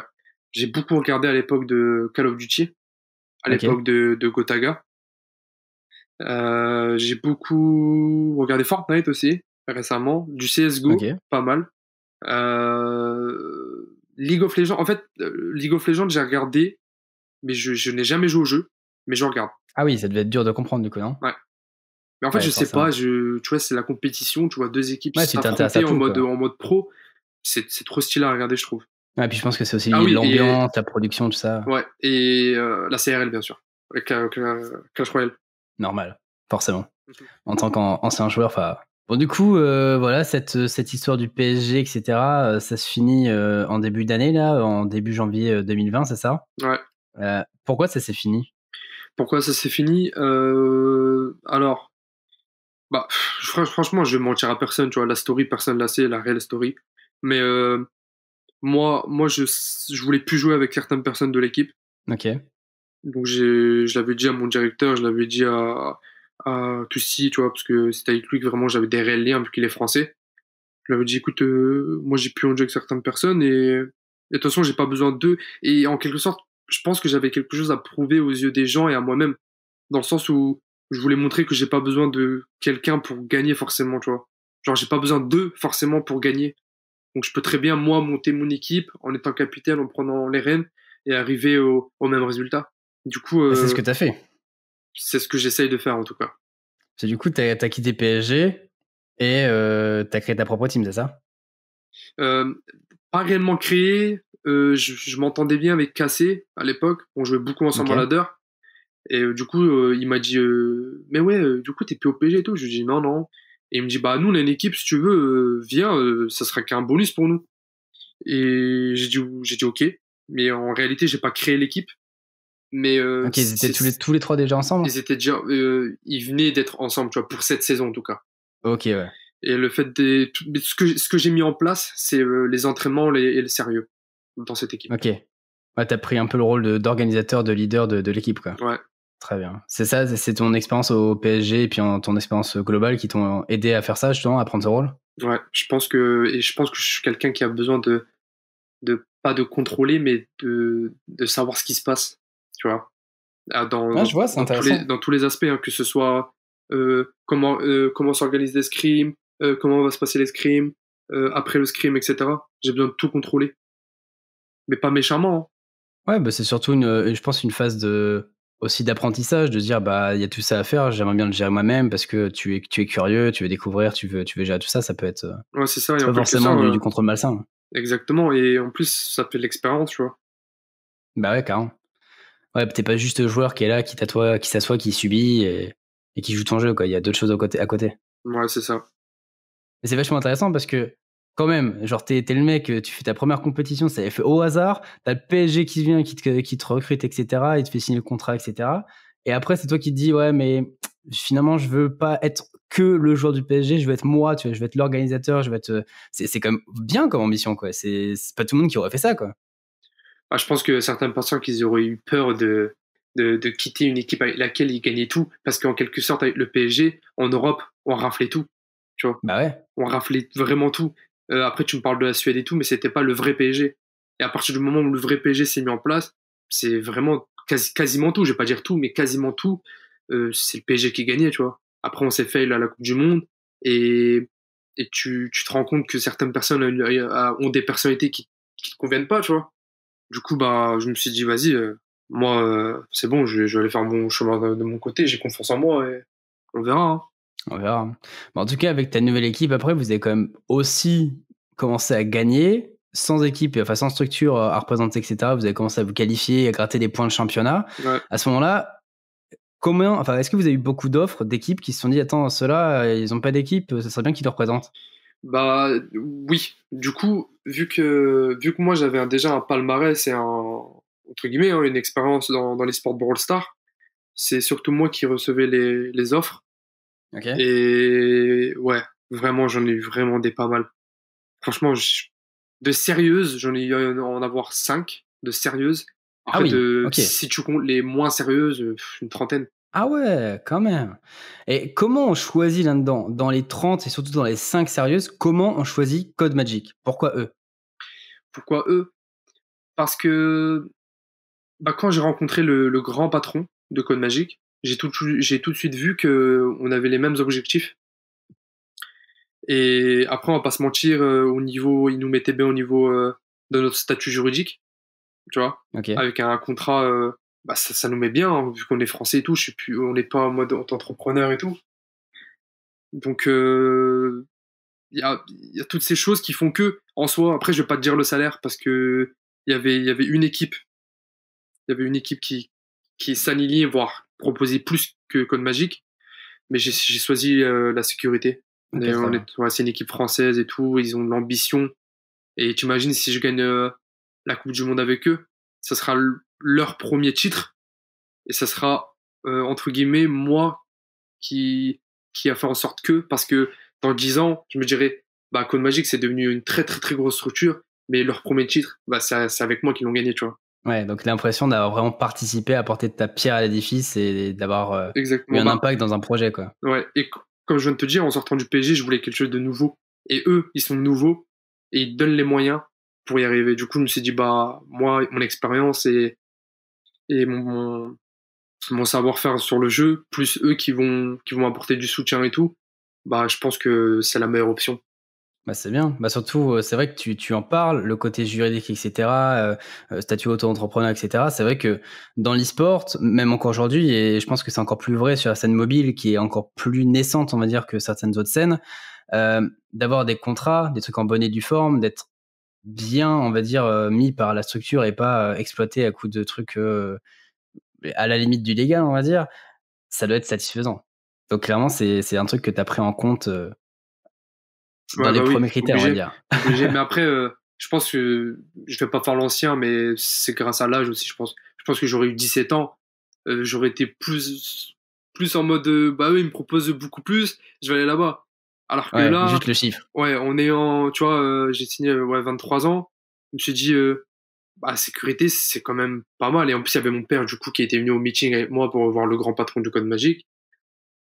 Speaker 2: J'ai beaucoup regardé à l'époque de Call of Duty, à l'époque de, de Gotaga. Euh, j'ai beaucoup regardé Fortnite aussi récemment, du CS:GO, pas mal. Euh, League of Legends, en fait, euh, League of Legends, j'ai regardé, mais je, n'ai jamais joué au jeu, mais je regarde.
Speaker 1: Ah oui, ça devait être dur de comprendre du coup, non
Speaker 2: Ouais. Mais en fait, je sais pas, je, tu vois, c'est la compétition, tu vois, deux équipes s'affronter en, mode, en mode pro, c'est trop stylé à regarder, je trouve.
Speaker 1: Ouais, puis je pense que c'est aussi ah l'ambiance, la production, tout ça.
Speaker 2: Ouais, et la CRL, bien sûr, avec, Clash Royale normal,
Speaker 1: forcément. Mhm. En tant qu'ancien joueur, enfin. Bon, du coup, euh, voilà, cette, euh, cette histoire du PSG, etc., euh, ça se finit en début d'année, là, en début janvier 2020, c'est ça
Speaker 2: Ouais. pourquoi ça s'est fini Pourquoi ça s'est fini Alors, bah, je, franchement, je vais mentir à personne, tu vois, la story, personne l'a sait, la réelle story. Mais moi, moi je, je voulais plus jouer avec certaines personnes de l'équipe. Ok. Donc je l'avais dit à mon directeur, je l'avais dit à, à tu vois, parce que c'était avec lui que vraiment j'avais des réels liens, vu qu'il est français. Je lui avais dit, écoute, euh, moi j'ai pu en jouer avec certaines personnes et, de toute façon j'ai pas besoin d'eux. Et en quelque sorte, je pense que j'avais quelque chose à prouver aux yeux des gens et à moi-même, dans le sens où je voulais montrer que j'ai pas besoin de quelqu'un pour gagner forcément, tu vois. Genre j'ai pas besoin d'eux forcément pour gagner. Donc je peux très bien moi monter mon équipe en étant capitaine, en prenant les rênes et arriver au même résultat. Du coup, euh, bah, c'est ce que tu as fait. C'est ce que j'essaye de faire en tout cas.
Speaker 1: C'est du coup, tu as, quitté PSG et euh, tu as créé ta propre team, c'est ça
Speaker 2: euh, Pas réellement créé. Euh, je, m'entendais bien avec Cassé à l'époque. On jouait beaucoup ensemble à en ladder. Et du coup, il m'a dit Mais ouais, du coup, t'es plus au PSG et tout. Je lui ai Non, non. Et il me dit Bah, nous, on a une équipe, si tu veux, viens, ça sera qu'un bonus pour nous. Et j'ai dit, j'ai dit ok. Mais en réalité, j'ai pas créé l'équipe. Mais euh, ils étaient
Speaker 1: tous les, trois déjà ensemble. Hein. Ils
Speaker 2: étaient déjà, euh, ils venaient d'être ensemble, tu vois, pour cette saison en tout cas. Ok, ouais. Et le fait des, ce que j'ai mis en place, c'est euh, les entraînements et le sérieux dans cette équipe.
Speaker 1: Ok. tu t'as pris un peu le rôle d'organisateur, de, leader de, l'équipe, quoi. Ouais. Très bien. C'est ça, c'est ton expérience au PSG et puis ton expérience globale qui t'ont aidé à faire ça justement, à prendre ce rôle.
Speaker 2: Ouais, je pense que je pense que je suis quelqu'un qui a besoin de de pas de contrôler, mais de de savoir ce qui se passe tu vois. Ah, dans, ah, vois, Tous les, dans tous les aspects, hein, que ce soit euh, comment, euh, comment s'organisent les scrims, euh, comment va se passer les scrims, après le scrim, etc. J'ai besoin de tout contrôler. Mais pas méchamment.
Speaker 1: Hein. Ouais, bah c'est surtout, une, je pense, une phase de aussi d'apprentissage, de dire bah il y a tout ça à faire, j'aimerais bien le gérer moi-même parce que tu es tu es curieux, tu veux découvrir, tu veux tu veux gérer tout ça, ça peut être
Speaker 2: c'est ça, pas forcément du, du,
Speaker 1: contrôle malsain.
Speaker 2: Exactement, et en plus ça fait de l'expérience, tu vois.
Speaker 1: Bah ouais, carrément ouais, t'es pas juste joueur qui est là, qui toi, qui s'assoit, qui subit et, qui joue ton jeu. Quoi. Il y a d'autres choses à côté. Ouais, c'est ça. Mais c'est vachement intéressant parce que quand même, genre t'es le mec, tu fais ta première compétition, ça est fait e au hasard. T'as le PSG qui vient, qui te, recrute, etc. Il te fait signer le contrat, etc. Et après, c'est toi qui te dis, ouais, mais finalement, je veux pas être que le joueur du PSG, je veux être moi, tu vois, je veux être l'organisateur, je veux être. Euh, c'est, quand même bien comme ambition, quoi. C'est, pas tout le monde qui aurait fait ça, quoi.
Speaker 2: Ah, je pense que certains personnes qu'ils auraient eu peur de, de, quitter une équipe avec laquelle ils gagnaient tout, parce qu'en quelque sorte, avec le PSG, en Europe, on raflait tout. Tu vois bah ouais. On raflait vraiment tout. Euh, après, tu me parles de la Suède et tout, mais c'était pas le vrai PSG. Et à partir du moment où le vrai PSG s'est mis en place, c'est vraiment quasiment tout. Je vais pas dire tout, mais quasiment tout. Euh, c'est le PSG qui gagnait, tu vois. Après, on s'est fait à la Coupe du Monde et, et tu, tu, te rends compte que certaines personnes ont euh, des personnalités qui, qui te conviennent pas, tu vois. Du coup, bah, je me suis dit, vas-y, euh, moi, euh, c'est bon, je, vais aller faire mon chemin de, mon côté, j'ai confiance en moi et on verra. Hein.
Speaker 1: On verra. en tout cas, avec ta nouvelle équipe, après, vous avez quand même aussi commencé à gagner sans équipe, enfin sans structure euh, à représenter, etc. Vous avez commencé à vous qualifier, à gratter des points de championnat. À ce moment-là, comment, enfin, est-ce que vous avez eu beaucoup d'offres d'équipes qui se sont dit, attends, ceux-là, ils n'ont pas d'équipe, ça serait bien qu'ils te représentent
Speaker 2: Bah oui. Du coup, vu que, vu que moi j'avais déjà un palmarès et entre guillemets, hein, une expérience dans, les sports Brawl Stars, c'est surtout moi qui recevais les, les offres. Et ouais, vraiment, j'en ai eu vraiment des pas mal. Franchement, de sérieuses, j'en ai eu en avoir cinq, de sérieuses. Après, ah si tu comptes les moins sérieuses, une trentaine.
Speaker 1: Ah ouais, quand même. Et comment on choisit là-dedans Dans les 30 et surtout dans les 5 sérieuses, comment on choisit Code Magic Pourquoi eux
Speaker 2: pourquoi eux Parce que bah, quand j'ai rencontré le, grand patron de Code Magique, j'ai tout, de suite vu que on avait les mêmes objectifs. Et après, on va pas se mentir, euh, au niveau, ils nous mettaient bien au niveau euh, de notre statut juridique, tu vois, avec un contrat, euh, bah, ça, nous met bien, hein, vu qu'on est français et tout, on n'est pas en mode entrepreneur et tout. Donc, il y a, toutes ces choses qui font que, en soi, après, je vais pas te dire le salaire parce que y avait, y avait une équipe, il y avait une équipe qui, qui voire proposait plus que Code Magique. Mais j'ai choisi euh, la sécurité. c'est une équipe française et tout, ils ont de l'ambition. Et tu imagines si je gagne euh, la Coupe du Monde avec eux, ça sera leur premier titre. Et ça sera, euh, entre guillemets, moi qui, qui a fait en sorte que, parce que dans 10 ans, je me dirais, bah, Code Magic, c'est devenu une très, très, très grosse structure, mais leur premier titre, bah, c'est avec moi qu'ils l'ont gagné, tu vois.
Speaker 1: Ouais, donc l'impression d'avoir vraiment participé, à apporter ta pierre à l'édifice et d'avoir euh, eu un bah impact dans un projet, quoi.
Speaker 2: Ouais, et comme je viens de te dire, en sortant du PSG, je voulais quelque chose de nouveau. Et eux, ils sont nouveaux et ils donnent les moyens pour y arriver. Du coup, je me suis dit, bah, moi, mon expérience et, mon, savoir-faire sur le jeu, plus eux qui vont, qui vont apporter du soutien et tout, bah, je pense que c'est la meilleure option.
Speaker 1: Bah c'est bien. Bah surtout, euh, c'est vrai que tu, tu en parles, le côté juridique, etc., euh, euh, statut auto-entrepreneur, etc. C'est vrai que dans l'e-sport, même encore aujourd'hui, et je pense que c'est encore plus vrai sur la scène mobile, qui est encore plus naissante, on va dire, que certaines autres scènes, euh, d'avoir des contrats, des trucs en bonne et due forme, d'être bien, on va dire, mis par la structure et pas exploité à coup de trucs à la limite du légal, on va dire, ça doit être satisfaisant. Donc clairement, c'est un truc que tu as pris en compte euh,
Speaker 2: dans les bah premiers critères, dire. mais après, euh, je pense que je vais pas faire l'ancien, mais c'est grâce à l'âge aussi, je pense. Je pense que j'aurais eu 17 ans, euh, j'aurais été plus, plus en mode bah oui, il me propose beaucoup plus, je vais aller là-bas. Alors que là. Juste le chiffre. Ouais, on est en. Tu vois, j'ai signé 23 ans, je me suis dit. Bah, sécurité, c'est quand même pas mal. Et en plus, il y avait mon père, du coup, qui était venu au meeting avec moi pour voir le grand patron du code magique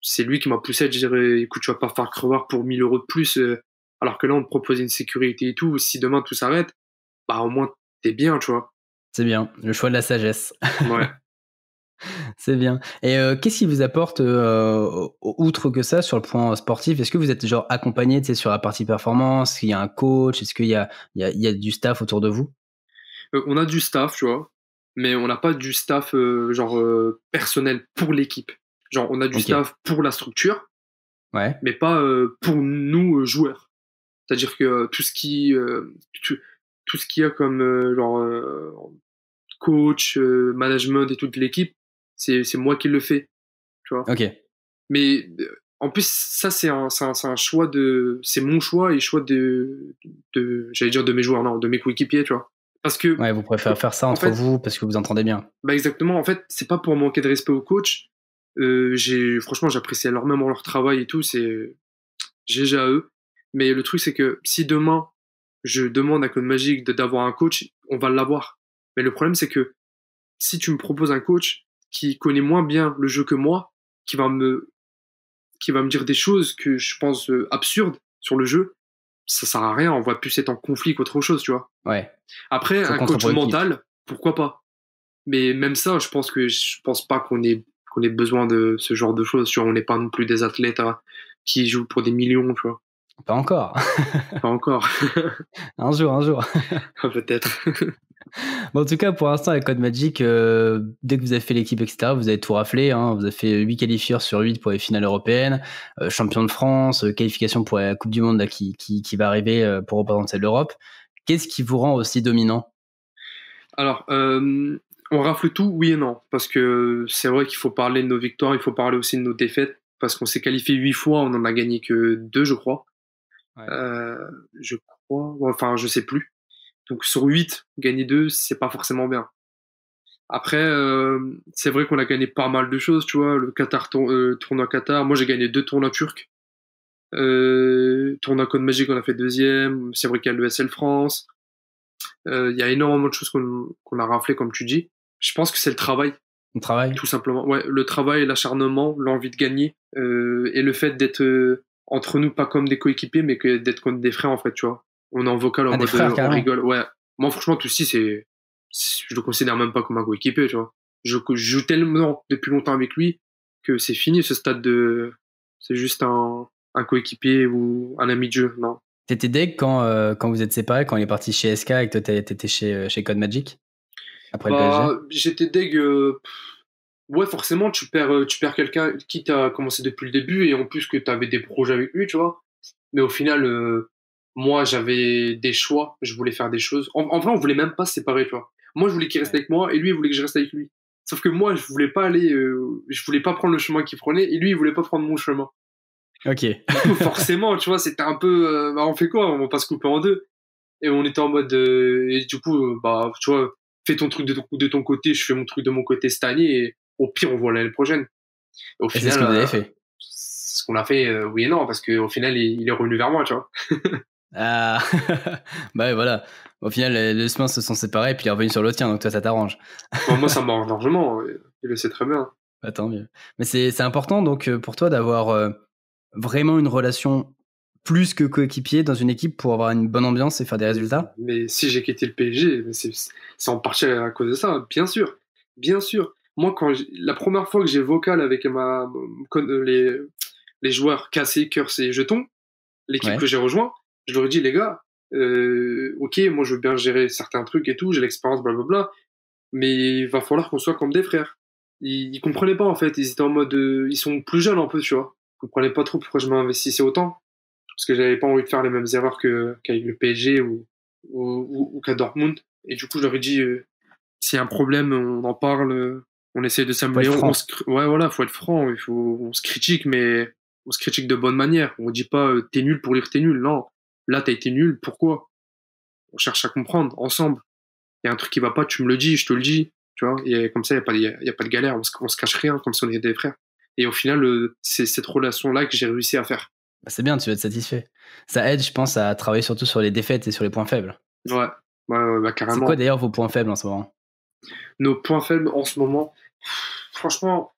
Speaker 2: c'est lui qui m'a poussé à dire euh, écoute, tu vas pas faire crevoir pour 1000 euros de plus, euh, alors que là, on te propose une sécurité et tout. Si demain tout s'arrête, bah au moins t'es bien, tu vois.
Speaker 1: C'est bien, le choix de la sagesse. Ouais. c'est bien. Et euh, qu'est-ce qui vous apporte, outre que ça, sur le point sportif Est-ce que vous êtes genre accompagné sur la partie performance Est-ce qu'il y a un coach Est-ce qu'il y a, il y, a, y a du staff autour de vous
Speaker 2: On a du staff, tu vois, mais on n'a pas du staff genre personnel pour l'équipe Genre, on a du staff pour la structure, mais pas euh, pour nous euh, joueurs. C'est-à-dire que euh, tout ce qui, tout, ce qu'il y a comme genre coach, management et toute l'équipe, c'est moi qui le fais. Tu vois. Ok. Mais en plus, ça, c'est un, choix de. C'est mon choix et le choix de. J'allais dire de mes joueurs, non, de mes coéquipiers, tu vois.
Speaker 1: Parce que. Ouais, vous préférez faire ça entre vous parce que vous entendez bien.
Speaker 2: Bah, exactement. En fait, c'est pas pour manquer de respect au coach, euh, j'ai franchement j'apprécie énormément leur travail et tout, c'est j'ai à eux. Mais le truc c'est que si demain je demande à Code Magique d'avoir un coach, on va l'avoir. Mais le problème c'est que si tu me proposes un coach qui connaît moins bien le jeu que moi, qui va me qui va me dire des choses que je pense euh, absurdes sur le jeu, ça sert à rien, on va plus être en conflit qu'autre chose, tu vois. Ouais. Après, un coach mental, pourquoi pas Mais même ça, je pense que je pense pas qu'on est qu'on ait besoin de ce genre de choses. on n'est pas non plus des athlètes hein, qui jouent pour des millions, tu vois. Pas encore. pas encore.
Speaker 1: un jour, un jour.
Speaker 2: Ah, peut-être.
Speaker 1: en tout cas, pour l'instant, avec Code Magic, euh, dès que vous avez fait l'équipe, etc., vous avez tout raflé. Hein. vous avez fait 8 qualifiés sur 8 pour les finales européennes, euh, champion de France, euh, qualification pour la Coupe du Monde qui, qui va arriver pour représenter l'Europe. Qu'est-ce qui vous rend aussi dominant
Speaker 2: Alors, on rafle tout, oui et non. Parce que c'est vrai qu'il faut parler de nos victoires, il faut parler aussi de nos défaites. Parce qu'on s'est qualifié huit fois, on en a gagné que deux, je crois. Euh, je crois, enfin, je sais plus. Donc sur huit, gagner deux, c'est pas forcément bien. Après, euh, c'est vrai qu'on a gagné pas mal de choses, tu vois. Le Qatar euh, tournoi Qatar, moi j'ai gagné deux tournois turcs. tournoi Code Magique, on a fait deuxième. C'est vrai qu'il y a l'ESL France. Il y a énormément de choses qu'on a raflé, comme tu dis. Je pense que c'est le travail. Le travail. Tout simplement. Ouais, le travail, l'acharnement, l'envie de gagner euh, et le fait d'être euh, entre nous pas comme des coéquipiers, mais que d'être comme des frères en fait, tu vois. On est en vocal ah, frères, euh, rigole. Ouais. Moi franchement, tout si c'est, je le considère même pas comme un coéquipier, tu vois. Je, joue tellement depuis longtemps avec lui que c'est fini ce stade de, c'est juste un, un coéquipier ou un ami de jeu, non.
Speaker 1: T'étais deg quand, quand vous êtes séparés, quand il est parti chez SK et que toi t'étais chez, chez Code Magic après bah,
Speaker 2: J'étais deg. ouais, forcément, tu perds, euh, tu perds quelqu'un qui t'a commencé depuis le début et en plus que tu avais des projets avec lui, tu vois. Mais au final, euh, moi, j'avais des choix. Je voulais faire des choses. En, vrai, on voulait même pas se séparer, tu vois. Moi, je voulais qu'il reste avec moi et lui, il voulait que je reste avec lui. Sauf que moi, je voulais pas aller, euh, je voulais pas prendre le chemin qu'il prenait et lui, il voulait pas prendre mon chemin. Ok. forcément, tu vois, c'était un peu, bah, on fait quoi On va pas se couper en deux. Et on était en mode, et du coup, bah, tu vois, ton truc de ton, côté, je fais mon truc de mon côté cette année, et au pire, on voit l'année prochaine. au final, c'est ce qu'on euh, fait. ce qu'on a fait, euh, oui et non, parce qu'au final, il, est revenu vers moi, tu vois. ah,
Speaker 1: bah voilà. Au final, les, les se sont séparés, puis il est revenu sur le tien, donc toi, ça t'arrange.
Speaker 2: moi, ça m'arrange largement, euh, il le sait très bien.
Speaker 1: Attends, bah, Mais c'est important, donc, pour toi, d'avoir vraiment une relation plus que coéquipier dans une équipe pour avoir une bonne ambiance et faire des résultats
Speaker 2: Mais si j'ai quitté le PSG, c'est en partie à cause de ça, bien sûr. Bien sûr. Moi, quand la première fois que j'ai vocal avec ma, euh, les, les joueurs cassés, Curse et jetons, l'équipe que j'ai rejoint, je leur ai dit, les gars, euh, ok, moi je veux bien gérer certains trucs et tout, j'ai l'expérience, blablabla, mais il va falloir qu'on soit comme des frères. Ils, comprenaient pas en fait, ils étaient en mode, euh, ils sont plus jeunes un peu, tu vois. Ils comprenaient pas trop pourquoi je m'investissais autant parce que j'avais pas envie de faire les mêmes erreurs que qu'avec le PSG ou, ou, qu'à Dortmund. Et du coup, je leur ai dit, euh, s'il y a un problème, on en parle, euh, on essaie de s'améliorer. ouais, voilà, faut être franc, il faut, on se critique, mais on se critique de bonne manière. On dit pas, euh, t'es nul pour lire t'es nul. Non, là, t'as été nul, pourquoi On cherche à comprendre ensemble. Il y a un truc qui va pas, tu me le dis, je te le dis. Tu vois, et comme ça, il n'y a, pas, y pas de galère, on ne se cache rien, comme si on était des frères. Et au final, c'est cette relation-là que j'ai réussi à faire. Bah, c'est bien,
Speaker 1: tu vas être satisfait. Ça aide, je pense, à travailler surtout sur les défaites et sur les points faibles.
Speaker 2: Ouais, bah, carrément. C'est quoi d'ailleurs vos points faibles en ce moment Nos points faibles en ce moment, franchement,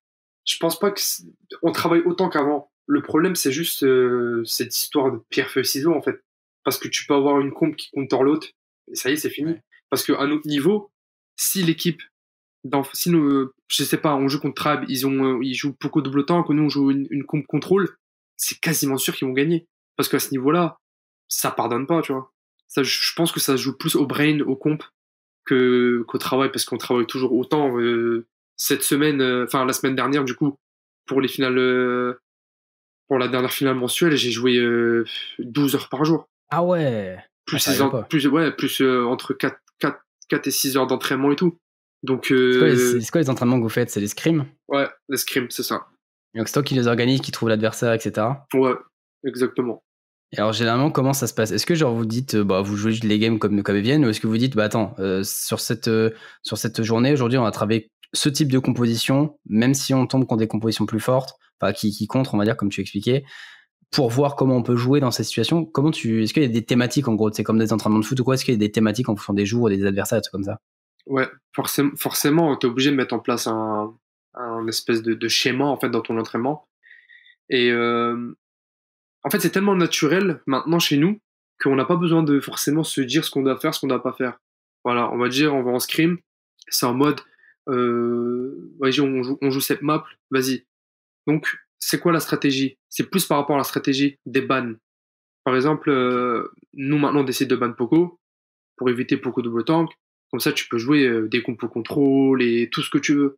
Speaker 2: je pense pas qu'on travaille autant qu'avant. Le problème, c'est juste euh, cette histoire de pierre feuille ciseau en fait. Parce que tu peux avoir une comp qui contourne l'autre, et ça y est, c'est fini. Parce qu'à notre niveau, si l'équipe si nous, je sais pas, on joue contre Trab, ils, ont, euh, ils jouent beaucoup double temps, que nous on joue une, une comp contrôle, c'est quasiment sûr qu'ils vont gagner. Parce qu'à ce niveau-là, ça pardonne pas, tu vois. Ça, je pense que ça joue plus au brain, au comp, que qu'au travail, parce qu'on travaille toujours autant. Euh, cette semaine, euh, enfin la semaine dernière, du coup, pour les finales, euh, pour la dernière finale mensuelle, j'ai joué 12 heures par jour. Ah ouais. Plus, ah, plus, ouais, plus entre 4, 4, 4, et 6 heures d'entraînement et tout. Donc. c'est quoi,
Speaker 1: quoi, les entraînements que vous faites C'est les scrims
Speaker 2: Ouais, les scrims, c'est ça.
Speaker 1: Donc c'est toi qui les organise, qui trouve l'adversaire, etc.
Speaker 2: Ouais, exactement.
Speaker 1: Et alors généralement, comment ça se passe Est-ce que genre vous dites, euh, bah vous jouez les games comme comme ils viennent, ou est-ce que vous dites, bah attends, euh, sur cette euh, sur cette journée aujourd'hui, on va travailler ce type de composition, même si on tombe contre des compositions plus fortes, enfin qui, qui contre, on va dire, comme tu expliquais, pour voir comment on peut jouer dans cette situation. Comment tu, est-ce qu'il y a des thématiques en gros, c'est comme des entraînements de foot ou quoi Est-ce qu'il y a des thématiques en fonction des jours, des adversaires, des trucs comme ça
Speaker 2: Ouais, forcément, forcément, t'es obligé de mettre en place un, un espèce de, schéma en fait dans ton entraînement. Et euh, en fait, c'est tellement naturel maintenant chez nous qu'on n'a pas besoin de forcément se dire ce qu'on doit faire, ce qu'on doit pas faire. Voilà, on va dire, on va en scrim, c'est en mode, euh, on, joue, on joue cette map, vas-y. Donc, c'est quoi la stratégie C'est plus par rapport à la stratégie des bans. Par exemple, euh, nous maintenant, on décide de ban Poco pour éviter Poco double tank. Comme ça, tu peux jouer euh, des compos contrôle et tout ce que tu veux.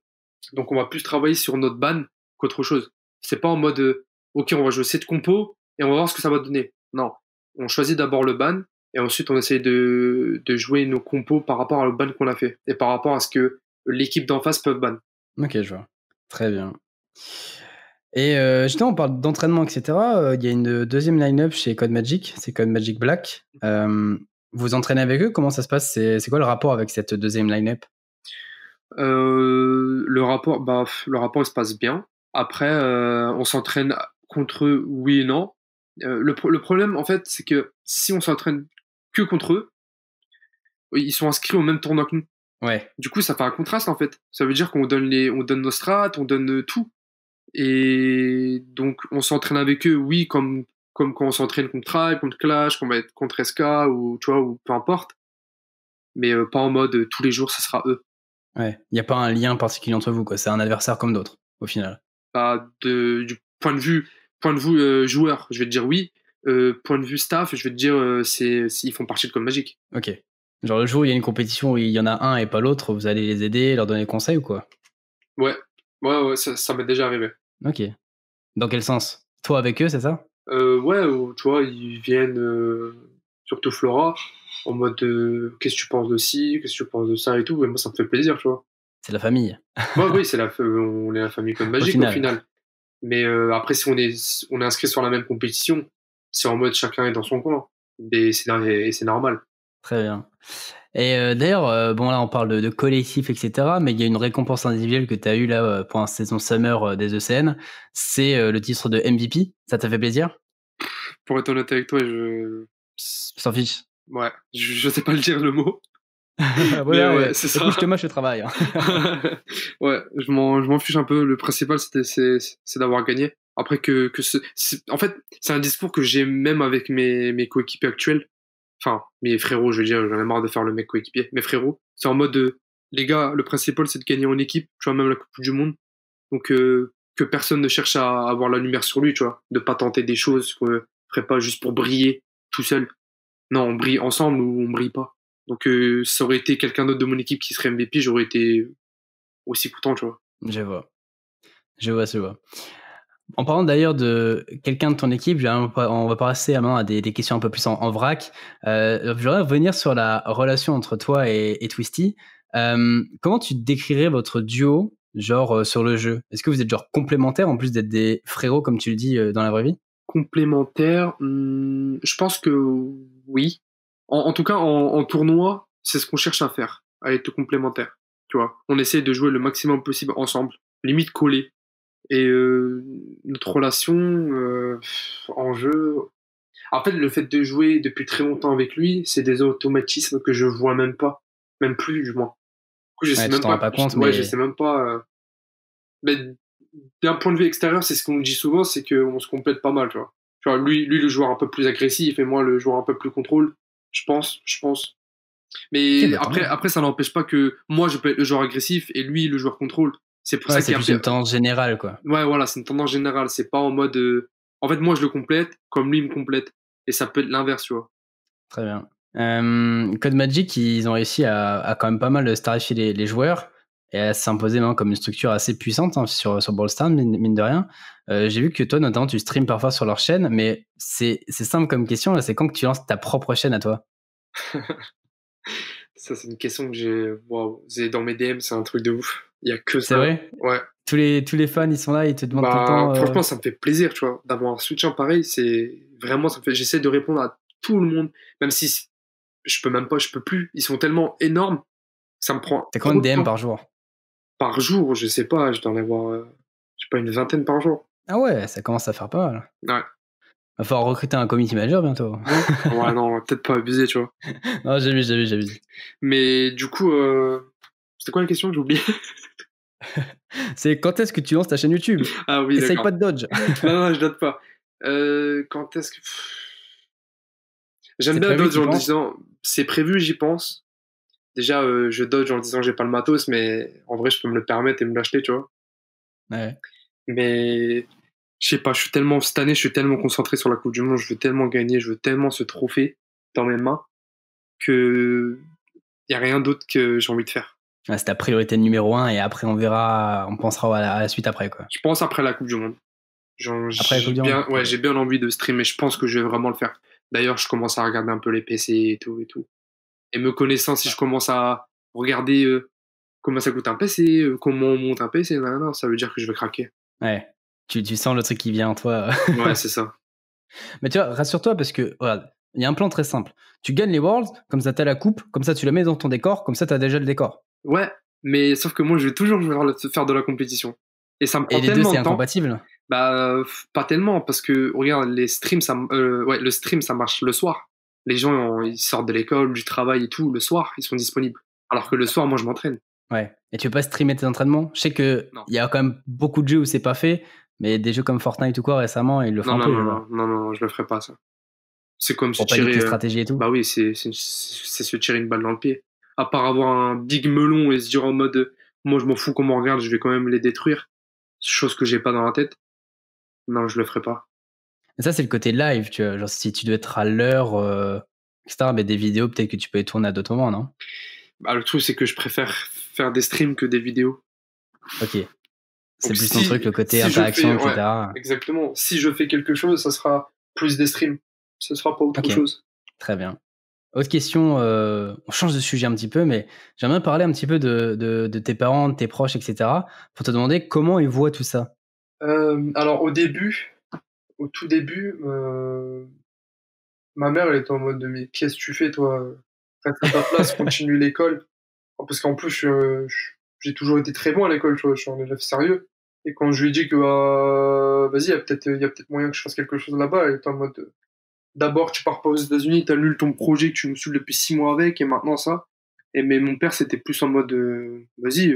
Speaker 2: Donc on va plus travailler sur notre ban qu'autre chose. C'est pas en mode euh, OK, on va jouer cette compo et on va voir ce que ça va donner. Non, on choisit d'abord le ban et ensuite on essaie de, jouer nos compos par rapport au ban qu'on a fait et par rapport à ce que l'équipe d'en face peut ban.
Speaker 1: Ok, je vois. Très bien. Et euh, justement, on parle d'entraînement, etc. Euh, il y a une deuxième line-up chez Code Magic, c'est Code Magic Black. vous entraînez avec eux, comment ça se passe c'est, quoi le rapport avec cette deuxième line-up
Speaker 2: euh, le rapport, bah, le rapport il se passe bien. Après, euh, on s'entraîne contre eux, oui et non. Euh, le, problème, en fait, c'est que si on s'entraîne que contre eux, ils sont inscrits au même tournoi que nous. Ouais. Du coup, ça fait un contraste, en fait. Ça veut dire qu'on donne, les, on donne nos strats, on donne tout. Et donc, on s'entraîne avec eux, oui, comme, comme quand on s'entraîne contre Tribe, contre Clash, contre SK, ou, tu vois, ou peu importe. Mais pas en mode tous les jours, ça sera eux.
Speaker 1: Ouais, il n'y a pas un lien particulier entre vous, quoi. C'est un adversaire comme d'autres, au final.
Speaker 2: Bah, de, du point de vue, point de vue euh, joueur, je vais te dire oui. Euh, point de vue staff, je vais te dire, euh, c'est, ils font partie de Code Magic.
Speaker 1: Ok. Genre le jour où il y a une compétition où il y en a un et pas l'autre, vous allez les aider, leur donner des conseils ou quoi
Speaker 2: Ouais, ouais, ça, ça m'est déjà arrivé.
Speaker 1: Ok. Dans quel sens Toi avec eux, c'est ça
Speaker 2: Ouais, tu vois, ils viennent, surtout Flora, en mode de, euh, qu'est-ce que tu penses de ci, qu'est-ce que tu penses de ça et tout. Et moi, ça me fait plaisir, tu vois. C'est la famille. Moi, oui, c'est la, on est la famille comme magique au final. Mais euh, après, si on est, on est inscrit sur la même compétition, c'est en mode chacun est dans son coin. Et c'est normal. Très bien. Et
Speaker 1: euh, d'ailleurs, bon là on parle de, collectif, etc. Mais il y a une récompense individuelle que tu as eue là pour un saison summer des ECN. C'est le titre de MVP. Ça t'a fait plaisir
Speaker 2: Pour être honnête avec toi, je... S'en fiche. Ouais, je, sais pas le dire le mot. ouais, c'est ça. je te le travail. Hein. ouais, je m'en fiche un peu. Le principal, c'est d'avoir gagné. Après que, que en fait, c'est un discours que j'ai même avec mes, mes coéquipiers actuels. Enfin, mes frérots, je veux dire, j'en ai marre de faire le mec coéquipier. Mes frérots, c'est en mode, euh, les gars, le principal, c'est de gagner en équipe. Tu vois, même la Coupe du Monde. Donc, euh, que personne ne cherche à avoir la lumière sur lui, tu vois. De pas tenter des choses qu'on ferait pas juste pour briller tout seul non, on brille ensemble ou on brille pas. Donc euh, ça aurait été quelqu'un d'autre de mon équipe qui serait MVP, j'aurais été aussi content, tu vois.
Speaker 1: Je vois. Je vois, je vois. En parlant d'ailleurs de quelqu'un de ton équipe, on va passer à des, des questions un peu plus en, vrac. Euh, je voudrais revenir sur la relation entre toi et, Twisty. Euh, comment tu décrirais votre duo, genre sur le jeu Est-ce que vous êtes genre complémentaires en plus d'être des frérots comme tu le dis dans la vraie vie Complémentaires,
Speaker 2: hmm, je pense que oui. En, tout cas, en, tournoi, c'est ce qu'on cherche à faire, à être complémentaire. Tu vois, on essaie de jouer le maximum possible ensemble, limite collé. Et euh, notre relation euh, en jeu. En fait, le fait de jouer depuis très longtemps avec lui, c'est des automatismes que je vois même pas, même plus du moins.
Speaker 1: je sais même pas. je, sais
Speaker 2: même pas. Mais d'un point de vue extérieur, c'est ce qu'on dit souvent, c'est qu'on se complète pas mal, tu vois lui, lui, le joueur un peu plus agressif et moi, le joueur un peu plus contrôle. Je pense, je pense. Mais bah, après, après, ça n'empêche pas que moi, je peux être le joueur agressif et lui, le joueur contrôle. C'est pour ça qu'il y a une tendance
Speaker 1: générale, quoi.
Speaker 2: Ouais, voilà, c'est une tendance générale. C'est pas en mode. Euh, en fait, moi, je le complète comme lui il me complète. Et ça peut être l'inverse, tu vois.
Speaker 1: Très bien. Euh, Code Magic, ils ont réussi à, quand même pas mal starifier les joueurs et à s'imposer maintenant comme une structure assez puissante hein, sur, sur Ballstar, mine, mine, de rien. Euh, j'ai vu que toi, notamment, tu stream parfois sur leur chaîne, mais c'est simple comme question, c'est quand que tu lances ta propre chaîne à toi
Speaker 2: Ça, c'est une question que j'ai. dans mes DM, c'est un truc de ouf. Il y a que ça. C'est vrai Ouais.
Speaker 1: Tous les, tous les fans, ils sont là, ils te demandent tout le bah, temps. Euh, franchement, ça
Speaker 2: me fait plaisir, tu vois, d'avoir un soutien pareil. C'est vraiment, ça fait. J'essaie de répondre à tout le monde, même si je peux même pas, je peux plus. Ils sont tellement énormes. Ça me prend. T'as combien de DM par jour par jour, je sais pas, je dois en avoir, euh, je sais pas, une vingtaine par jour.
Speaker 1: Ah ouais, ça commence à faire pas mal.
Speaker 2: Ouais. Va
Speaker 1: falloir recruter un comité majeur bientôt.
Speaker 2: ouais, non, peut-être pas abuser, tu vois. non, vu j'ai vu. Mais du coup, euh, c'était quoi la question que j'ai oublié.
Speaker 1: C'est quand est-ce que tu lances ta chaîne YouTube
Speaker 2: Ah oui, Essaye pas de dodge. non, je date pas. Euh, quand est-ce que. J'aime bien dodge en disant c'est prévu, j'y pense déjà, euh, je dodge en disant que j'ai pas le matos, mais en vrai, je peux me le permettre et me l'acheter, tu vois. Ouais. Mais je sais pas, je suis tellement, cette année, je suis tellement concentré sur la Coupe du Monde, je veux tellement gagner, je veux tellement ce trophée dans mes mains que y a rien d'autre que j'ai envie de faire.
Speaker 1: c'est ta priorité numéro un et après on verra, on pensera à la, suite
Speaker 2: après quoi. Je pense après la Coupe du Monde. après la Coupe du Monde. Ouais, j'ai bien envie de streamer, je pense que je vais vraiment le faire. D'ailleurs, je commence à regarder un peu les PC et tout et tout. Et me connaissant, si je commence à regarder euh, comment ça coûte un PC, euh, comment on monte un PC, non, ça veut dire que je vais craquer.
Speaker 1: Ouais, tu, sens le truc qui vient en toi. ouais, c'est ça. Mais tu vois, rassure-toi parce que,
Speaker 2: il
Speaker 1: y a un plan très simple. Tu gagnes les Worlds, comme ça t'as la coupe, comme ça tu la mets dans ton décor, comme ça t'as déjà le décor.
Speaker 2: Ouais, mais sauf que moi je vais toujours faire de la compétition. Et ça me Et les deux, c'est
Speaker 1: incompatible
Speaker 2: Bah, pas tellement, parce que regarde, les streams, ça, euh, le stream ça marche le soir les gens, ils sortent de l'école, du travail et tout, le soir, ils sont disponibles. Alors que le soir, moi, je m'entraîne.
Speaker 1: Ouais. Et tu veux pas streamer tes entraînements Je sais qu'il y a quand même beaucoup de jeux où c'est pas fait, mais des jeux comme Fortnite ou quoi récemment, ils le font non, un non, Non,
Speaker 2: non, non, je le ferai pas, ça. C'est comme Pour se tirer. Euh, stratégie et tout. Bah oui, c'est se tirer une balle dans le pied. À part avoir un big melon et se dire en mode, moi, je m'en fous qu'on me regarde, je vais quand même les détruire. Chose que j'ai pas dans la tête. Non, je le ferai pas
Speaker 1: ça, c'est le côté live, tu vois. Genre, si tu dois être à l'heure, euh, etc., mais des vidéos, peut-être que tu peux les tourner à d'autres moments, non
Speaker 2: bah, Le truc, c'est que je préfère faire des streams que des vidéos.
Speaker 1: Ok. C'est plus ton truc, le côté interaction, etc.
Speaker 2: exactement. Si je fais quelque chose, ça sera plus des streams. Ce sera pas autre chose. Très bien.
Speaker 1: Autre question, euh, on change de sujet un petit peu, mais j'aimerais parler un petit peu de, de, tes parents, de tes proches, etc., pour te demander comment ils voient tout ça.
Speaker 2: Euh, alors au début, au tout début, euh, ma mère, elle était en mode, mais qu'est-ce que tu fais, toi Reste à ta place, continue l'école. Parce qu'en plus, euh, j'ai toujours été très bon à l'école, je suis un élève sérieux. Et quand je lui ai dit que, bah, vas-y, il y a peut-être moyen que je fasse quelque chose là-bas, elle était en mode, d'abord, tu pars pas aux États-Unis, t'annules ton projet que tu me saoules depuis six mois avec, et maintenant ça. Et mais mon père, c'était plus en mode, euh, vas-y,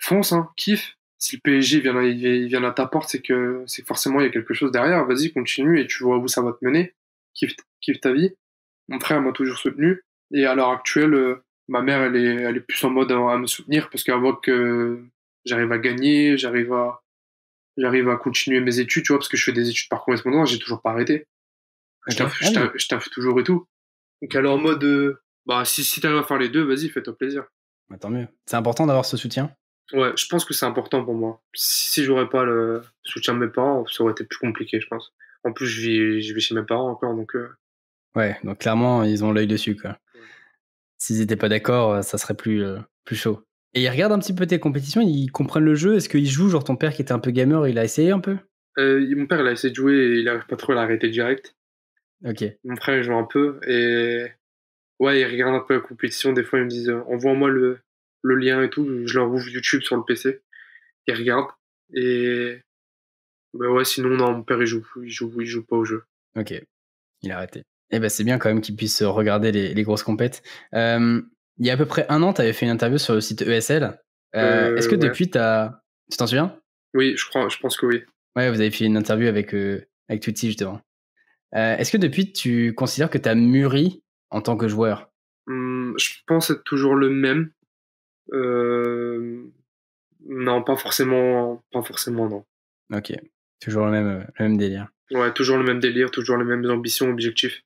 Speaker 2: fonce, hein, kiffe si le PSG vient, à, vient à ta porte, c'est que c'est forcément il y a quelque chose derrière. Vas-y, continue et tu vois où ça va te mener. Kiffe, ta vie. Mon frère m'a toujours soutenu et à l'heure actuelle, euh, ma mère elle est, plus en mode à, me soutenir parce qu'elle voit que euh, j'arrive à gagner, j'arrive à j'arrive à continuer mes études, tu vois, parce que je fais des études par correspondance, j'ai toujours pas arrêté. Ah, je taffe, toujours et tout. Donc elle est en mode, euh, bah si, si t'arrives à faire les deux, vas-y, fais-toi plaisir.
Speaker 1: Bah, tant mieux. C'est important d'avoir ce soutien.
Speaker 2: Ouais, je pense que c'est important pour moi. Si, j'aurais pas le soutien de mes parents, ça aurait été plus compliqué, je pense. En plus, je vis, chez mes parents encore, donc. Euh.
Speaker 1: Ouais, donc clairement, ils ont l'œil dessus, quoi. S'ils n'étaient pas d'accord, euh, ça serait plus, euh, plus chaud. Et ils regardent un petit peu tes compétitions, ils comprennent le jeu. Est-ce qu'ils jouent Genre ton père qui était un peu gamer, il a essayé un peu
Speaker 2: Mon père, il a essayé de jouer il n'arrive pas trop à l'arrêter direct. Ok. Mon frère, il joue un peu et. Ouais, il regarde un peu la compétition. Des fois, ils me disent Envoie-moi le, le lien et tout, je leur ouvre YouTube sur le PC, ils regardent, et bah ouais, sinon, non, mon père, il joue, il joue, il joue pas au jeu.
Speaker 1: Ok, il a arrêté. Et eh ben, c'est bien quand même qu'il puisse regarder les, grosses compètes. Euh, il y a à peu près un an, tu avais fait une interview sur le site ESL. Euh, euh, est-ce que depuis, as... tu t'en souviens
Speaker 2: Oui, je, crois, je pense que oui.
Speaker 1: Ouais, vous avez fait une interview avec, avec justement. Est-ce que depuis, tu considères que tu as mûri en tant que joueur
Speaker 2: hmm, Je pense être toujours le même. Euh, non, pas forcément, pas forcément, non.
Speaker 1: Ok, toujours le même, euh, le même délire.
Speaker 2: Ouais, toujours le même délire, toujours les mêmes ambitions, objectifs.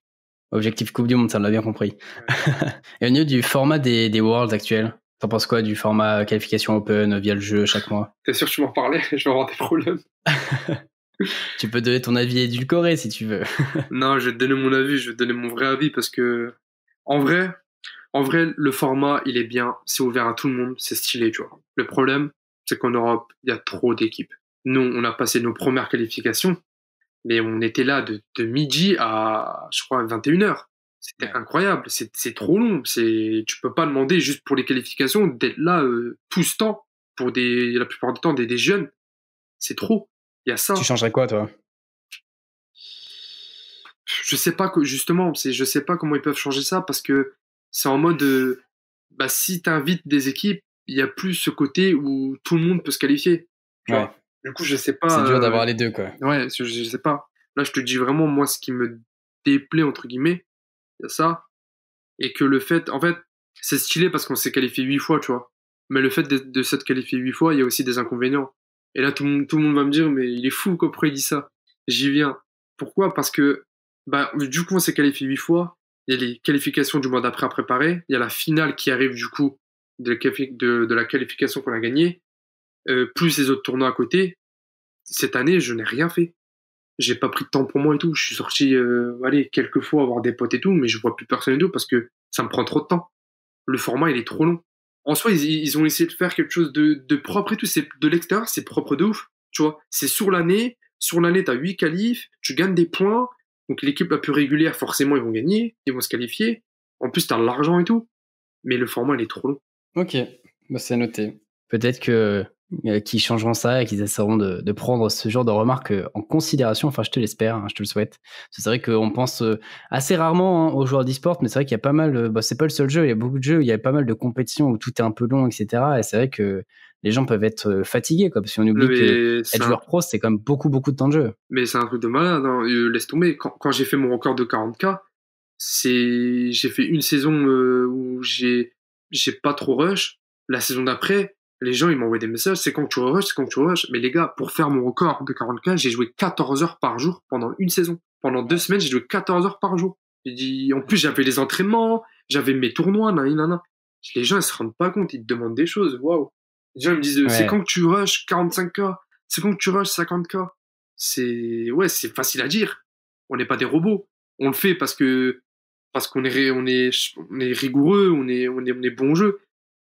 Speaker 1: Objectif Coupe du Monde, ça on l'a bien compris. Et au niveau du format des, des Worlds actuels, t'en penses quoi du format euh, qualification open via le jeu chaque mois
Speaker 2: T'es sûr que tu m'en parlais Je vais avoir des problèmes.
Speaker 1: tu peux donner ton avis édulcoré si tu veux.
Speaker 2: non, je vais te donner mon avis, je vais te donner mon vrai avis parce que, en vrai, en vrai, le format, il est bien. C'est ouvert à tout le monde. C'est stylé, tu vois. Le problème, c'est qu'en Europe, il y a trop d'équipes. Nous, on a passé nos premières qualifications, mais on était là de, midi à, je crois, 21h. C'était incroyable. C'est trop long. C'est tu peux pas demander juste pour les qualifications d'être là euh, tout ce temps pour des la plupart du temps des, des jeunes. C'est trop. Il y a ça. Tu changerais quoi, toi Je sais pas que justement, je sais pas comment ils peuvent changer ça parce que c'est en mode, euh, bah, si tu invites des équipes, il n'y a plus ce côté où tout le monde peut se qualifier. Tu vois du coup, je sais pas. C'est dur d'avoir euh, les deux, quoi. Ouais, je, sais pas. Là, je te dis vraiment, moi, ce qui me déplaît, entre guillemets, c'est ça. Et que le fait, en fait, c'est stylé parce qu'on s'est qualifié huit fois, tu vois. Mais le fait de, de s'être qualifié huit fois, il y a aussi des inconvénients. Et là, tout, le monde, va me dire, mais il est fou, qu'après il dit ça J'y viens. Pourquoi Parce que, bah, du coup, on s'est qualifié huit fois. Il y a les qualifications du mois d'après à préparer. Il y a la finale qui arrive du coup de, la qualification qu'on a gagnée, euh, plus les autres tournois à côté. Cette année, je n'ai rien fait. J'ai pas pris de temps pour moi et tout. Je suis sorti, euh, allez, quelques fois voir des potes et tout, mais je vois plus personne et tout parce que ça me prend trop de temps. Le format, il est trop long. En soi, ils, ont essayé de faire quelque chose de, propre et tout. C'est de l'extérieur, c'est propre de ouf. Tu vois, c'est sur l'année. Sur l'année, tu as huit qualifs, tu gagnes des points, donc l'équipe la plus régulière, forcément, ils vont gagner, ils vont se qualifier. En plus, t'as l'argent et tout. Mais le format, il est trop long.
Speaker 1: Ok, bah, c'est noté. Peut-être que euh, qu'ils changeront ça et qu'ils essaieront de, prendre ce genre de remarques euh, en considération. Enfin, je te l'espère, hein, je te le souhaite. C'est vrai qu'on pense euh, assez rarement hein, aux joueurs d'e-sport, mais c'est vrai qu'il y a pas mal. Bah, c'est pas le seul jeu. Il y a beaucoup de jeux. Où il y a pas mal de compétitions où tout est un peu long, etc. Et c'est vrai que les gens peuvent être euh, fatigués, comme si on oublie que être joueur pro, c'est comme même beaucoup, beaucoup de temps de jeu.
Speaker 2: Mais c'est un truc de malade, hein, euh, laisse tomber. Quand, j'ai fait mon record de 40K, c'est j'ai fait une saison euh, où j'ai j'ai pas trop rush. La saison d'après, les gens, ils m'envoient des messages, c'est quand tu rush, c'est quand tu rush. Mais les gars, pour faire mon record de 40K, j'ai joué 14 heures par jour pendant une saison. Pendant deux semaines, j'ai joué 14 heures par jour. Dit, en plus, j'avais les entraînements, j'avais mes tournois, nan, Nan. Les gens, ils se rendent pas compte, ils te demandent des choses. Waouh. Les gens me disent, c'est quand que tu rush 45K C'est quand que tu rush 50K C'est ouais, c'est facile à dire. On n'est pas des robots. On le fait parce que parce qu'on est, on est, est rigoureux, on est, on est, on est bon jeu.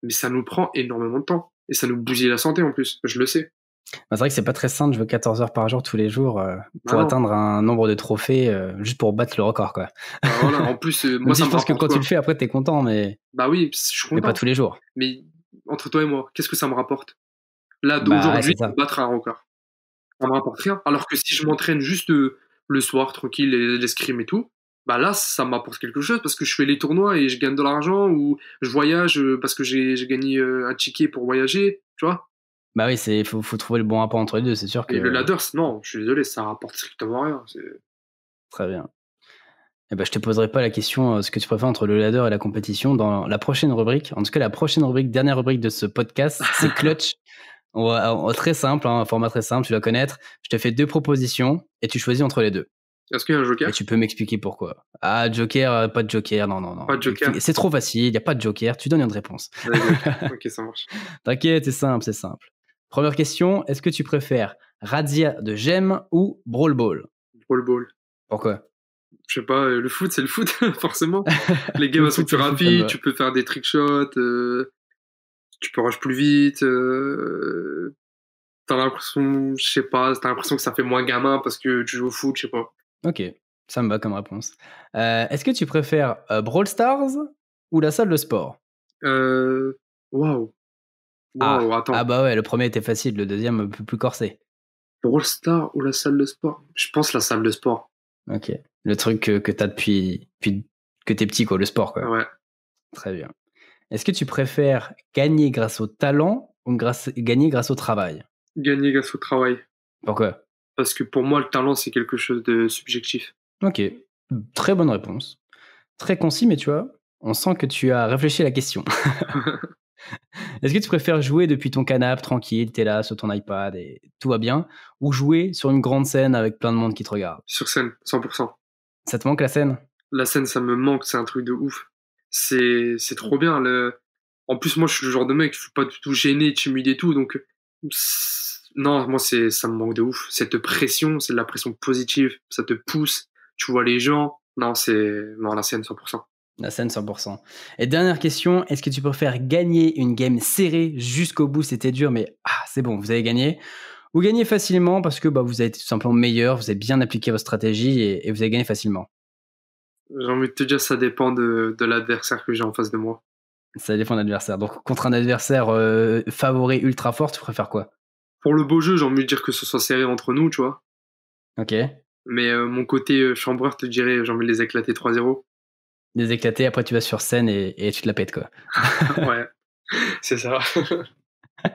Speaker 2: Mais ça nous prend énormément de temps. Et ça nous bousille la santé en plus. Je le sais.
Speaker 1: Bah, c'est vrai que c'est pas très simple, je veux 14 heures par jour tous les jours euh, pour atteindre un nombre de trophées euh, juste pour battre le record quoi.
Speaker 2: Bah, en plus, euh, moi ça je pense que quand tu le fais
Speaker 1: après t'es content mais.
Speaker 2: Bah oui, je suis content. Mais pas tous les jours. Mais entre toi et moi, qu'est-ce que ça me rapporte Là, d'aujourd'hui, bah, battre un record. Ça me rapporte rien. Alors que si je m'entraîne juste euh, le soir, tranquille, l'escrime et tout, bah là, ça m'apporte quelque chose parce que je fais les tournois et je gagne de l'argent ou je voyage euh, parce que j'ai gagné euh, un ticket pour voyager, tu vois.
Speaker 1: Bah oui, il faut, trouver le bon rapport entre les deux, c'est sûr que. Et le ladder
Speaker 2: non, je suis désolé, ça rapporte strictement rien.
Speaker 1: Très bien eh ben, je te poserai pas la question euh, ce que tu préfères entre le ladder et la compétition dans la prochaine rubrique. En tout cas, la prochaine rubrique, dernière rubrique de ce podcast, c'est Clutch. Euh, euh, très simple, hein, un format très simple, tu dois connaître. Je te fais deux propositions et tu choisis entre les deux. Est-ce qu'il y a un joker et Tu peux m'expliquer pourquoi. Ah, joker, pas de joker, non, non, non. Pas de joker. C'est trop facile, il n'y a pas de joker, tu donnes une réponse. ok, ça marche. T'inquiète, c'est simple, c'est simple. Première question, est-ce que tu préfères Radia de Gem ou Brawl Ball Brawl Ball. Pourquoi
Speaker 2: je sais pas, euh, le foot, c'est le foot, forcément. Les games sont plus rapides, tu peux faire des trick shots, euh, tu peux rush plus vite. Euh, t'as l'impression, je sais pas, l'impression que ça fait moins gamin parce que tu joues au foot, je sais pas.
Speaker 1: Ok, ça me va comme réponse. Est-ce que tu préfères Brawl Stars ou la salle de sport
Speaker 2: Waouh. ah, ah
Speaker 1: bah ouais, le premier était facile, le deuxième un peu plus corsé.
Speaker 2: Brawl Stars ou la salle de sport Je pense la salle de sport.
Speaker 1: Ok. Le truc que, que tu
Speaker 2: as depuis,
Speaker 1: que t'es petit, quoi, le sport, quoi.
Speaker 2: Ouais. Très bien.
Speaker 1: Est-ce que tu préfères gagner grâce au talent ou gagner grâce au travail
Speaker 2: Gagner grâce au travail. Pourquoi Parce que pour moi, le talent, c'est quelque chose de subjectif.
Speaker 1: Ok. Très bonne réponse. Très concis, mais tu vois, on sent que tu as réfléchi à la question. Est-ce que tu préfères jouer depuis ton canapé tranquille, t'es là sur ton iPad et tout va bien, ou jouer sur une grande scène avec plein de monde qui te regarde Sur scène, 100%. Ça te manque la
Speaker 2: scène La scène, ça me manque, c'est un truc de ouf. C'est, c'est trop bien. Le... En plus, moi, je suis le genre de mec, je suis pas du tout gêné, timide et tout, donc non, moi, c'est, ça me manque de ouf. Cette pression, c'est de la pression positive, ça te pousse, tu vois les gens. Non, c'est non, la scène 100%.
Speaker 1: La scène 100%. Et dernière question, est-ce que tu préfères gagner une game serrée jusqu'au bout C'était dur, mais ah, c'est bon, vous avez gagné. Ou gagner facilement parce que bah, vous avez tout simplement meilleur, vous avez bien appliqué votre stratégie et, vous avez gagné facilement
Speaker 2: J'ai envie de te dire, ça dépend de, l'adversaire que j'ai en face de moi. Ça dépend de l'adversaire.
Speaker 1: Donc, contre un adversaire euh, favori ultra fort, tu préfères quoi
Speaker 2: Pour le beau jeu, j'ai envie de dire que ce soit serré entre nous, tu vois. Ok. Mais euh, mon côté euh, chambreur, te dirais, j'ai envie de les éclater 3-0
Speaker 1: des éclatés, après tu vas sur scène et, tu te la pètes, quoi.
Speaker 2: ouais, c'est ça. et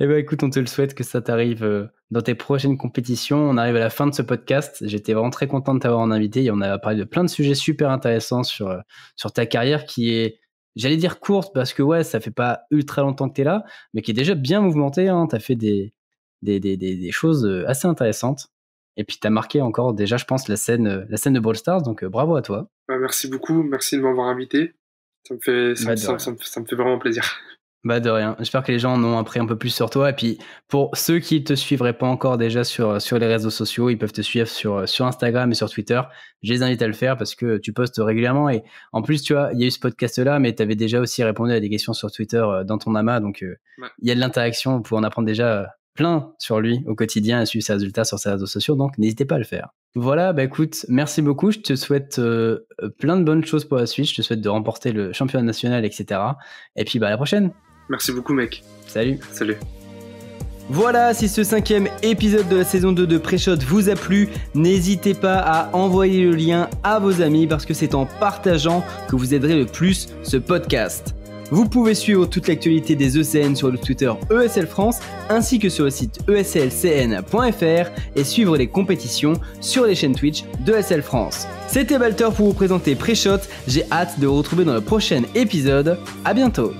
Speaker 1: eh ben écoute, on te le souhaite que ça t'arrive euh, dans tes prochaines compétitions. On arrive à la fin de ce podcast. J'étais vraiment très content de t'avoir en invité et on a parlé de plein de sujets super intéressants sur, euh, sur ta carrière qui est, j'allais dire courte parce que ouais, ça fait pas ultra longtemps que tu es là, mais qui est déjà bien mouvementée. Hein. Tu as fait des des, choses euh, assez intéressantes. Et puis tu as marqué encore déjà, je pense, la scène, la scène de ball Stars. Donc bravo à toi.
Speaker 2: Bah, merci beaucoup, merci de m'avoir invité. Ça me, fait, bah, ça, me fait vraiment plaisir.
Speaker 1: Bah de rien. J'espère que les gens en ont appris un peu plus sur toi. Et puis pour ceux qui ne te suivraient pas encore déjà sur, sur les réseaux sociaux, ils peuvent te suivre sur, sur Instagram et sur Twitter. Je les invite à le faire parce que tu postes régulièrement. Et en plus, tu vois, il y a eu ce podcast-là, mais tu avais déjà aussi répondu à des questions sur Twitter euh, dans ton AMA. Donc euh, il y a de l'interaction. on peut en apprendre déjà euh, plein sur lui au quotidien et suivre ses résultats sur ses réseaux sociaux, donc n'hésitez pas à le faire. Voilà, bah écoute, merci beaucoup. Je te souhaite euh, plein de bonnes choses pour la suite. Je te souhaite de remporter le championnat national, etc. Et puis bah à la prochaine.
Speaker 2: Merci beaucoup, mec. Salut. Salut.
Speaker 1: Voilà, si ce cinquième épisode de la saison 2 de pre vous a plu, n'hésitez pas à envoyer le lien à vos amis parce que c'est en partageant que vous aiderez le plus ce podcast. Vous pouvez suivre toute l'actualité des ECN sur le Twitter ESL France ainsi que sur le site eslcn.fr et suivre les compétitions sur les chaînes Twitch d'ESL France. C'était Balter pour vous présenter Pré-Shot, j'ai hâte de vous retrouver dans le prochain épisode, à bientôt